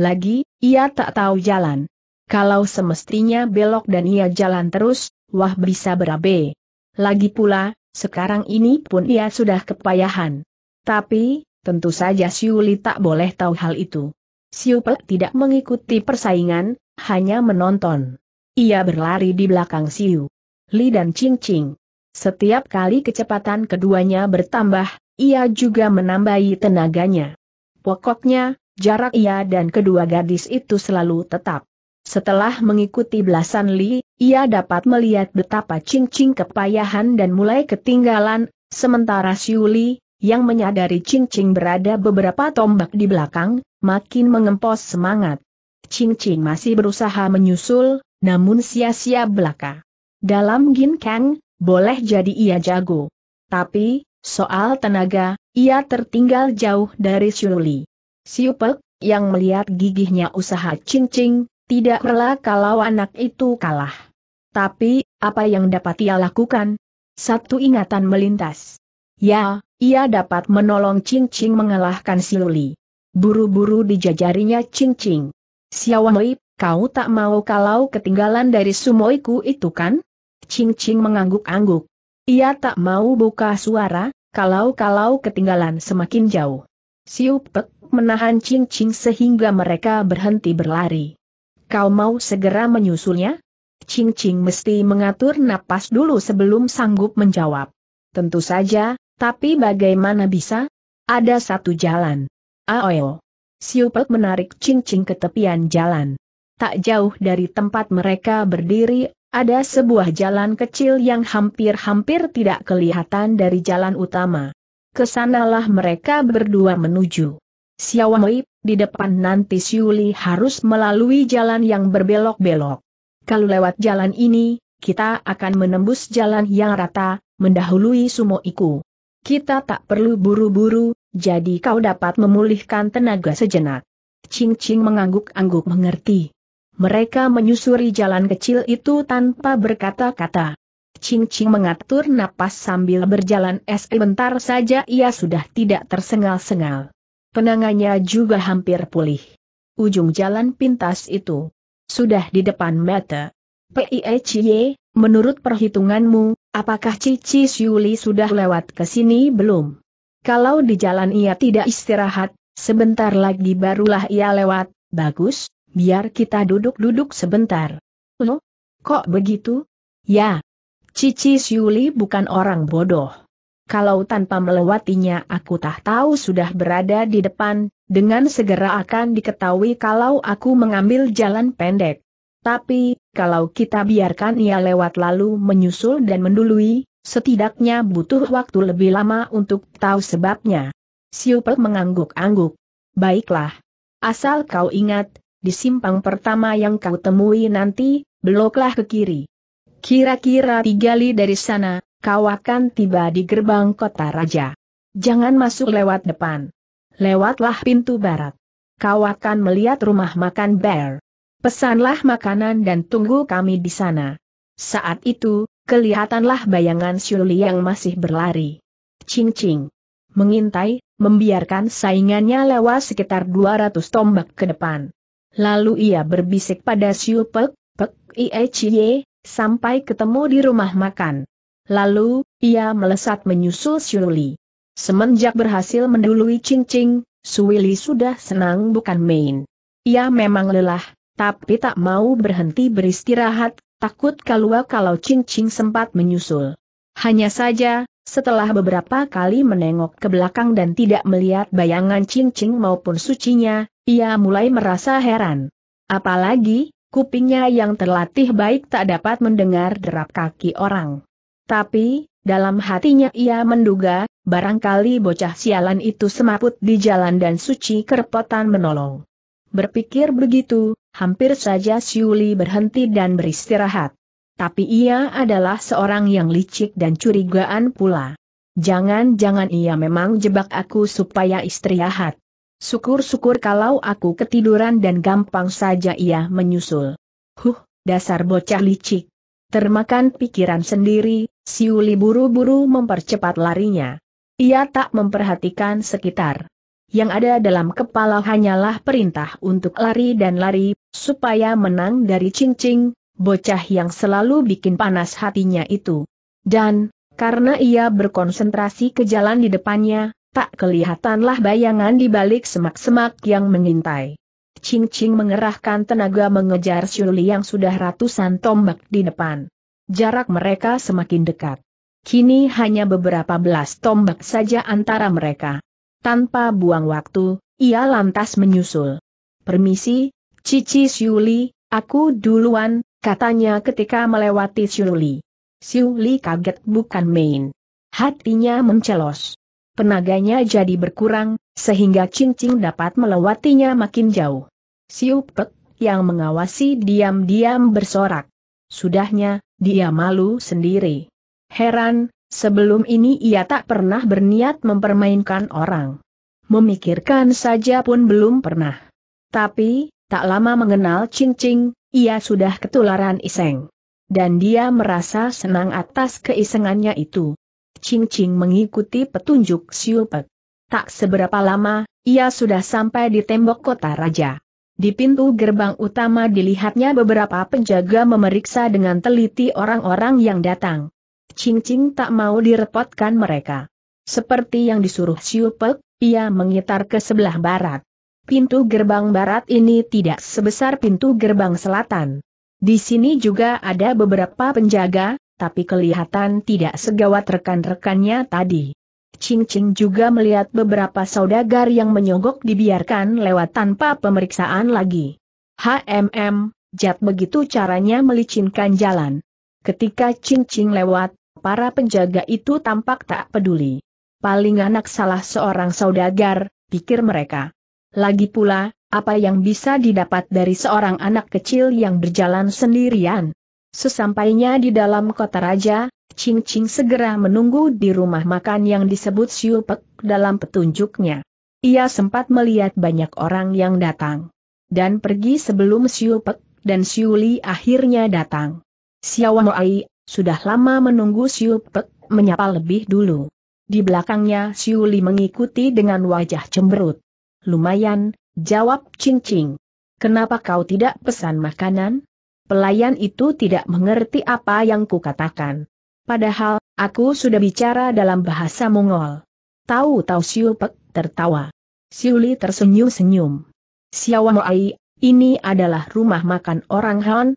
Speaker 1: Lagi, ia tak tahu jalan. Kalau semestinya belok dan ia jalan terus, wah bisa berabe. Lagi pula, sekarang ini pun ia sudah kepayahan. Tapi, Tentu saja Siu Li tak boleh tahu hal itu. Siu tidak mengikuti persaingan, hanya menonton. Ia berlari di belakang Siu Li dan Ching Ching. Setiap kali kecepatan keduanya bertambah, ia juga menambahi tenaganya. Pokoknya, jarak ia dan kedua gadis itu selalu tetap. Setelah mengikuti belasan li, ia dapat melihat betapa Ching Ching kepayahan dan mulai ketinggalan, sementara Siu Li, yang menyadari Ching Ching berada beberapa tombak di belakang, makin mengempos semangat. Ching Ching masih berusaha menyusul, namun sia-sia belaka. Dalam Gin Kang, boleh jadi ia jago. Tapi, soal tenaga, ia tertinggal jauh dari Shuli. Siupek, yang melihat gigihnya usaha Ching Ching, tidak rela kalau anak itu kalah. Tapi, apa yang dapat ia lakukan? Satu ingatan melintas. Ya, ia dapat menolong Ching Ching mengalahkan Siluli. Buru-buru dijajarinya Ching Ching. kau tak mau kalau ketinggalan dari sumoiku itu kan? Ching Ching mengangguk-angguk. Ia tak mau buka suara, kalau-kalau ketinggalan semakin jauh. Siu Pek menahan Ching Ching sehingga mereka berhenti berlari. Kau mau segera menyusulnya? Ching Ching mesti mengatur napas dulu sebelum sanggup menjawab. Tentu saja, tapi bagaimana bisa? Ada satu jalan. Aoyo. Siupek menarik cincin ke tepian jalan. Tak jauh dari tempat mereka berdiri, ada sebuah jalan kecil yang hampir-hampir tidak kelihatan dari jalan utama. Kesanalah mereka berdua menuju. Xiaowei, di depan nanti Siuli harus melalui jalan yang berbelok-belok. Kalau lewat jalan ini, kita akan menembus jalan yang rata, mendahului Sumoiku. Kita tak perlu buru-buru, jadi kau dapat memulihkan tenaga sejenak. Ching Ching mengangguk-angguk mengerti. Mereka menyusuri jalan kecil itu tanpa berkata-kata. Ching Ching mengatur napas sambil berjalan sebentar saja ia sudah tidak tersengal-sengal. Penangannya juga hampir pulih. Ujung jalan pintas itu. Sudah di depan mata. P.I.E.C.Y. Menurut perhitunganmu, apakah Cici Siuli sudah lewat ke sini belum? Kalau di jalan ia tidak istirahat, sebentar lagi barulah ia lewat, bagus, biar kita duduk-duduk sebentar. Loh? Kok begitu? Ya. Cici Siuli bukan orang bodoh. Kalau tanpa melewatinya aku tak tahu sudah berada di depan, dengan segera akan diketahui kalau aku mengambil jalan pendek. Tapi, kalau kita biarkan ia lewat lalu menyusul dan mendului, setidaknya butuh waktu lebih lama untuk tahu sebabnya. Siupel mengangguk-angguk. Baiklah. Asal kau ingat, di simpang pertama yang kau temui nanti, beloklah ke kiri. Kira-kira tiga li dari sana, kau akan tiba di gerbang kota raja. Jangan masuk lewat depan. Lewatlah pintu barat. Kau akan melihat rumah makan Bear. Pesanlah makanan dan tunggu kami di sana. Saat itu, kelihatanlah bayangan Shuli yang masih berlari. Cing-cing. Mengintai, membiarkan saingannya lewat sekitar 200 tombak ke depan. Lalu ia berbisik pada Siu Pek, Pek sampai ketemu di rumah makan. Lalu, ia melesat menyusul Shuli. Semenjak berhasil mendului Cing-cing, Suwili sudah senang bukan main. Ia memang lelah, tapi tak mau berhenti beristirahat, takut kalua kalau cincing sempat menyusul. Hanya saja, setelah beberapa kali menengok ke belakang dan tidak melihat bayangan cincing maupun sucinya, ia mulai merasa heran. Apalagi, kupingnya yang terlatih baik tak dapat mendengar derap kaki orang. Tapi, dalam hatinya ia menduga, barangkali bocah sialan itu semaput di jalan dan suci kerepotan menolong. Berpikir begitu, hampir saja Siuli berhenti dan beristirahat. Tapi ia adalah seorang yang licik dan curigaan pula. Jangan-jangan ia memang jebak aku supaya istirahat. Syukur-syukur kalau aku ketiduran dan gampang saja ia menyusul. Huh, dasar bocah licik. Termakan pikiran sendiri, Siuli buru-buru mempercepat larinya. Ia tak memperhatikan sekitar. Yang ada dalam kepala hanyalah perintah untuk lari dan lari, supaya menang dari cincing, bocah yang selalu bikin panas hatinya itu. Dan, karena ia berkonsentrasi ke jalan di depannya, tak kelihatanlah bayangan di balik semak-semak yang mengintai. Ching mengerahkan tenaga mengejar Shuli yang sudah ratusan tombak di depan. Jarak mereka semakin dekat. Kini hanya beberapa belas tombak saja antara mereka. Tanpa buang waktu, ia lantas menyusul. Permisi, Cici Siuli, aku duluan, katanya ketika melewati Siuli. Siuli kaget bukan main. Hatinya mencelos. Penaganya jadi berkurang, sehingga cincin dapat melewatinya makin jauh. Siupek, yang mengawasi diam-diam bersorak. Sudahnya, dia malu sendiri. Heran, sebelum ini ia tak pernah berniat mempermainkan orang. Memikirkan saja pun belum pernah. Tapi, Tak lama mengenal cincing, ia sudah ketularan iseng. Dan dia merasa senang atas keisengannya itu. Cincing mengikuti petunjuk Siupek. Tak seberapa lama, ia sudah sampai di tembok kota raja. Di pintu gerbang utama dilihatnya beberapa penjaga memeriksa dengan teliti orang-orang yang datang. Cincing tak mau direpotkan mereka. Seperti yang disuruh Siupek, ia mengitar ke sebelah barat pintu gerbang barat ini tidak sebesar pintu gerbang selatan. Di sini juga ada beberapa penjaga, tapi kelihatan tidak segawat rekan-rekannya tadi. Ching Ching juga melihat beberapa saudagar yang menyogok dibiarkan lewat tanpa pemeriksaan lagi. HMM, jat begitu caranya melicinkan jalan. Ketika Ching Ching lewat, para penjaga itu tampak tak peduli. Paling anak salah seorang saudagar, pikir mereka. Lagi pula, apa yang bisa didapat dari seorang anak kecil yang berjalan sendirian? Sesampainya di dalam kota raja, Ching Ching segera menunggu di rumah makan yang disebut Siupek dalam petunjuknya. Ia sempat melihat banyak orang yang datang. Dan pergi sebelum Siupek dan Siuli akhirnya datang. Xiaomoai sudah lama menunggu Siupek menyapa lebih dulu. Di belakangnya Siuli mengikuti dengan wajah cemberut. Lumayan, jawab Ching Ching. Kenapa kau tidak pesan makanan? Pelayan itu tidak mengerti apa yang kukatakan. Padahal, aku sudah bicara dalam bahasa Mongol. Tahu-tahu Siu Pek tertawa. Siuli tersenyum-senyum. Moai, ini adalah rumah makan orang Han,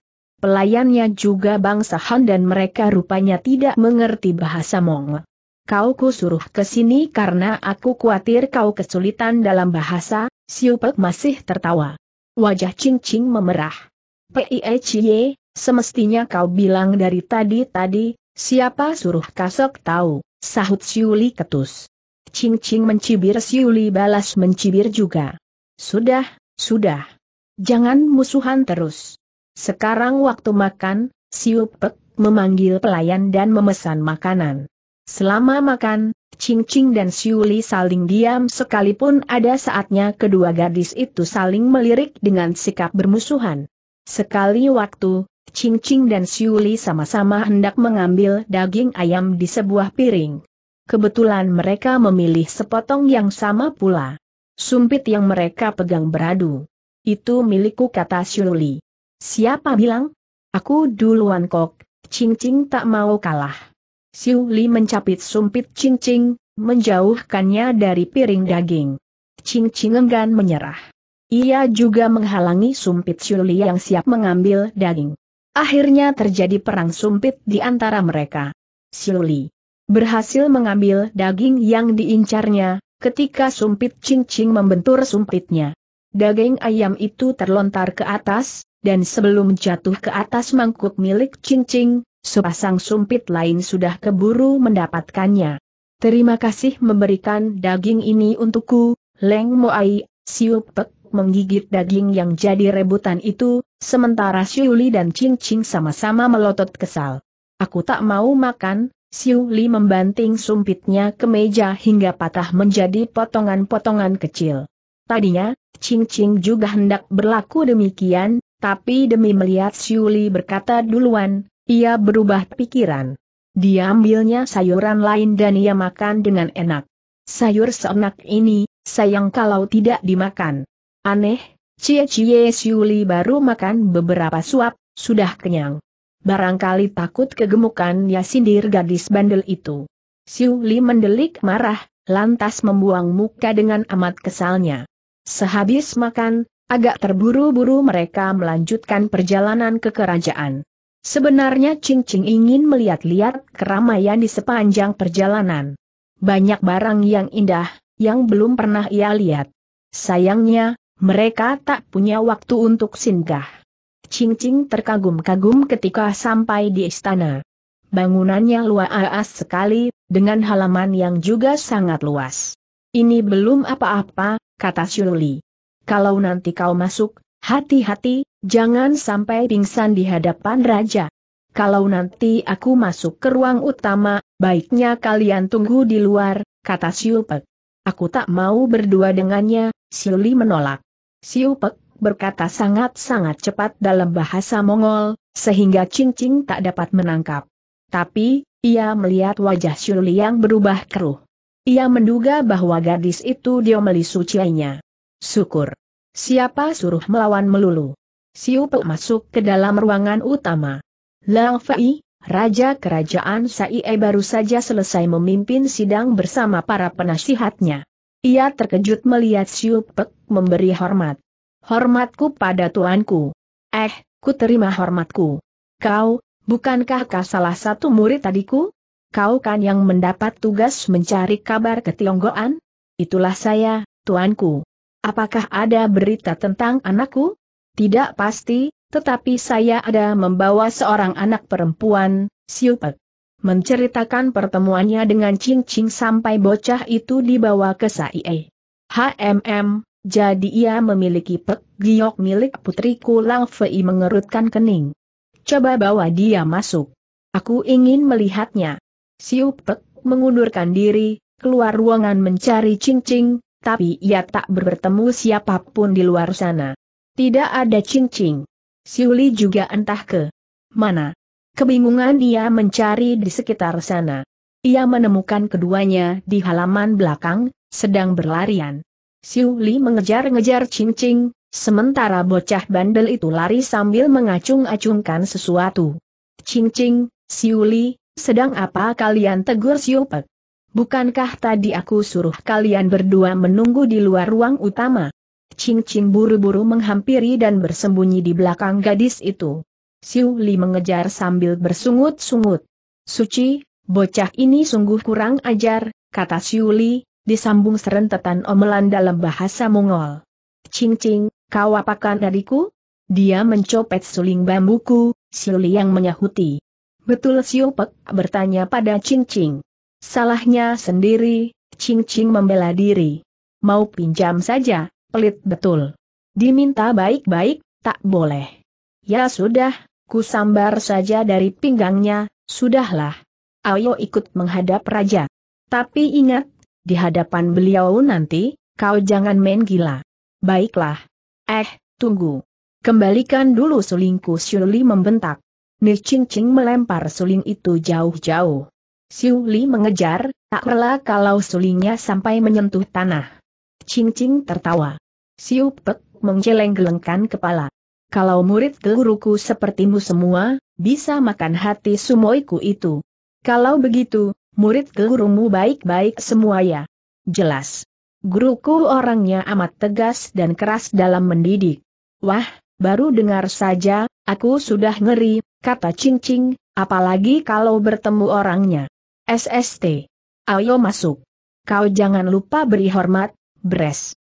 Speaker 1: pelayannya juga bangsa Han dan mereka rupanya tidak mengerti bahasa Mongol kau kusuruh ke sini karena aku khawatir kau kesulitan dalam bahasa, Siu masih tertawa. Wajah Ching Ching memerah. P.I.E.C.Y., semestinya kau bilang dari tadi-tadi, siapa suruh kasok tahu, sahut Siuli ketus. Ching Ching mencibir Siuli balas mencibir juga. Sudah, sudah. Jangan musuhan terus. Sekarang waktu makan, Siu memanggil pelayan dan memesan makanan. Selama makan, Ching Ching dan Siuli saling diam sekalipun ada saatnya kedua gadis itu saling melirik dengan sikap bermusuhan. Sekali waktu, Ching Ching dan Siuli sama-sama hendak mengambil daging ayam di sebuah piring. Kebetulan mereka memilih sepotong yang sama pula. Sumpit yang mereka pegang beradu. Itu milikku kata Siuli. Siapa bilang? Aku duluan kok, Ching Ching tak mau kalah. Siu Li mencapit sumpit cincing, menjauhkannya dari piring daging. Cincing enggan menyerah. Ia juga menghalangi sumpit Siu Li yang siap mengambil daging. Akhirnya terjadi perang sumpit di antara mereka. Siu Li berhasil mengambil daging yang diincarnya, ketika sumpit cincing membentur sumpitnya. Daging ayam itu terlontar ke atas, dan sebelum jatuh ke atas mangkuk milik cincing, sepasang sumpit lain sudah keburu mendapatkannya. Terima kasih memberikan daging ini untukku, Leng Moai, Siu Pek menggigit daging yang jadi rebutan itu, sementara Siuli dan Ching Ching sama-sama melotot kesal. Aku tak mau makan, Siuli membanting sumpitnya ke meja hingga patah menjadi potongan-potongan kecil. Tadinya, Ching Ching juga hendak berlaku demikian, tapi demi melihat Siuli berkata duluan, ia berubah pikiran. Dia ambilnya sayuran lain dan ia makan dengan enak. Sayur seenak ini, sayang kalau tidak dimakan. Aneh, Cie Cie Siuli baru makan beberapa suap, sudah kenyang. Barangkali takut kegemukan ya sindir gadis bandel itu. Siuli mendelik marah, lantas membuang muka dengan amat kesalnya. Sehabis makan, agak terburu-buru mereka melanjutkan perjalanan ke kerajaan. Sebenarnya Ching Ching ingin melihat-lihat keramaian di sepanjang perjalanan. Banyak barang yang indah, yang belum pernah ia lihat. Sayangnya, mereka tak punya waktu untuk singgah. Ching Ching terkagum-kagum ketika sampai di istana. Bangunannya luas sekali, dengan halaman yang juga sangat luas. Ini belum apa-apa, kata Shuli. Kalau nanti kau masuk, hati-hati, Jangan sampai pingsan di hadapan raja. Kalau nanti aku masuk ke ruang utama, baiknya kalian tunggu di luar, kata Siupek. Aku tak mau berdua dengannya, Siuli menolak. Siupek berkata sangat-sangat cepat dalam bahasa Mongol, sehingga cincin tak dapat menangkap. Tapi, ia melihat wajah Shuli yang berubah keruh. Ia menduga bahwa gadis itu diomeli melisucinya. Syukur. Siapa suruh melawan melulu? Siu masuk ke dalam ruangan utama. Lang Fei, Raja Kerajaan Saie baru saja selesai memimpin sidang bersama para penasihatnya. Ia terkejut melihat Siu memberi hormat. Hormatku pada tuanku. Eh, ku terima hormatku. Kau, bukankah kau salah satu murid tadiku? Kau kan yang mendapat tugas mencari kabar ke Tionggoan? Itulah saya, tuanku. Apakah ada berita tentang anakku? Tidak pasti, tetapi saya ada membawa seorang anak perempuan, Siupek. Menceritakan pertemuannya dengan Ching Ching sampai bocah itu dibawa ke Saie. HMM, jadi ia memiliki pek giok milik putriku Lang Fei mengerutkan kening. Coba bawa dia masuk. Aku ingin melihatnya. Siupek mengundurkan diri, keluar ruangan mencari Ching Ching, tapi ia tak bertemu siapapun di luar sana. Tidak ada cincin. Siuli juga entah ke mana. Kebingungan dia mencari di sekitar sana. Ia menemukan keduanya di halaman belakang, sedang berlarian. Siuli mengejar-ngejar cincin, sementara bocah bandel itu lari sambil mengacung-acungkan sesuatu. Cincin, Siuli, sedang apa kalian tegur Siupek? Bukankah tadi aku suruh kalian berdua menunggu di luar ruang utama? Ching Ching buru-buru menghampiri dan bersembunyi di belakang gadis itu. Siu Li mengejar sambil bersungut-sungut. Suci, bocah ini sungguh kurang ajar, kata Siu Li, disambung serentetan omelan dalam bahasa Mongol. Ching Ching, kau apakan dariku? Dia mencopet suling bambuku, Siu Li yang menyahuti. Betul Siu Pek bertanya pada Ching Ching. Salahnya sendiri, Ching Ching membela diri. Mau pinjam saja, pelit betul. Diminta baik-baik, tak boleh. Ya sudah, ku sambar saja dari pinggangnya, sudahlah. Ayo ikut menghadap raja. Tapi ingat, di hadapan beliau nanti, kau jangan main gila. Baiklah. Eh, tunggu. Kembalikan dulu sulingku Siuli membentak. Ni Ching Ching melempar suling itu jauh-jauh. Siuli mengejar, tak rela kalau sulingnya sampai menyentuh tanah. Ching Ching tertawa. Siu Pek menggeleng-gelengkan kepala. Kalau murid guruku sepertimu semua, bisa makan hati sumoiku itu. Kalau begitu, murid gurumu baik-baik semua ya. Jelas. Guruku orangnya amat tegas dan keras dalam mendidik. Wah, baru dengar saja, aku sudah ngeri, kata cincing. apalagi kalau bertemu orangnya. SST. Ayo masuk. Kau jangan lupa beri hormat, Bres.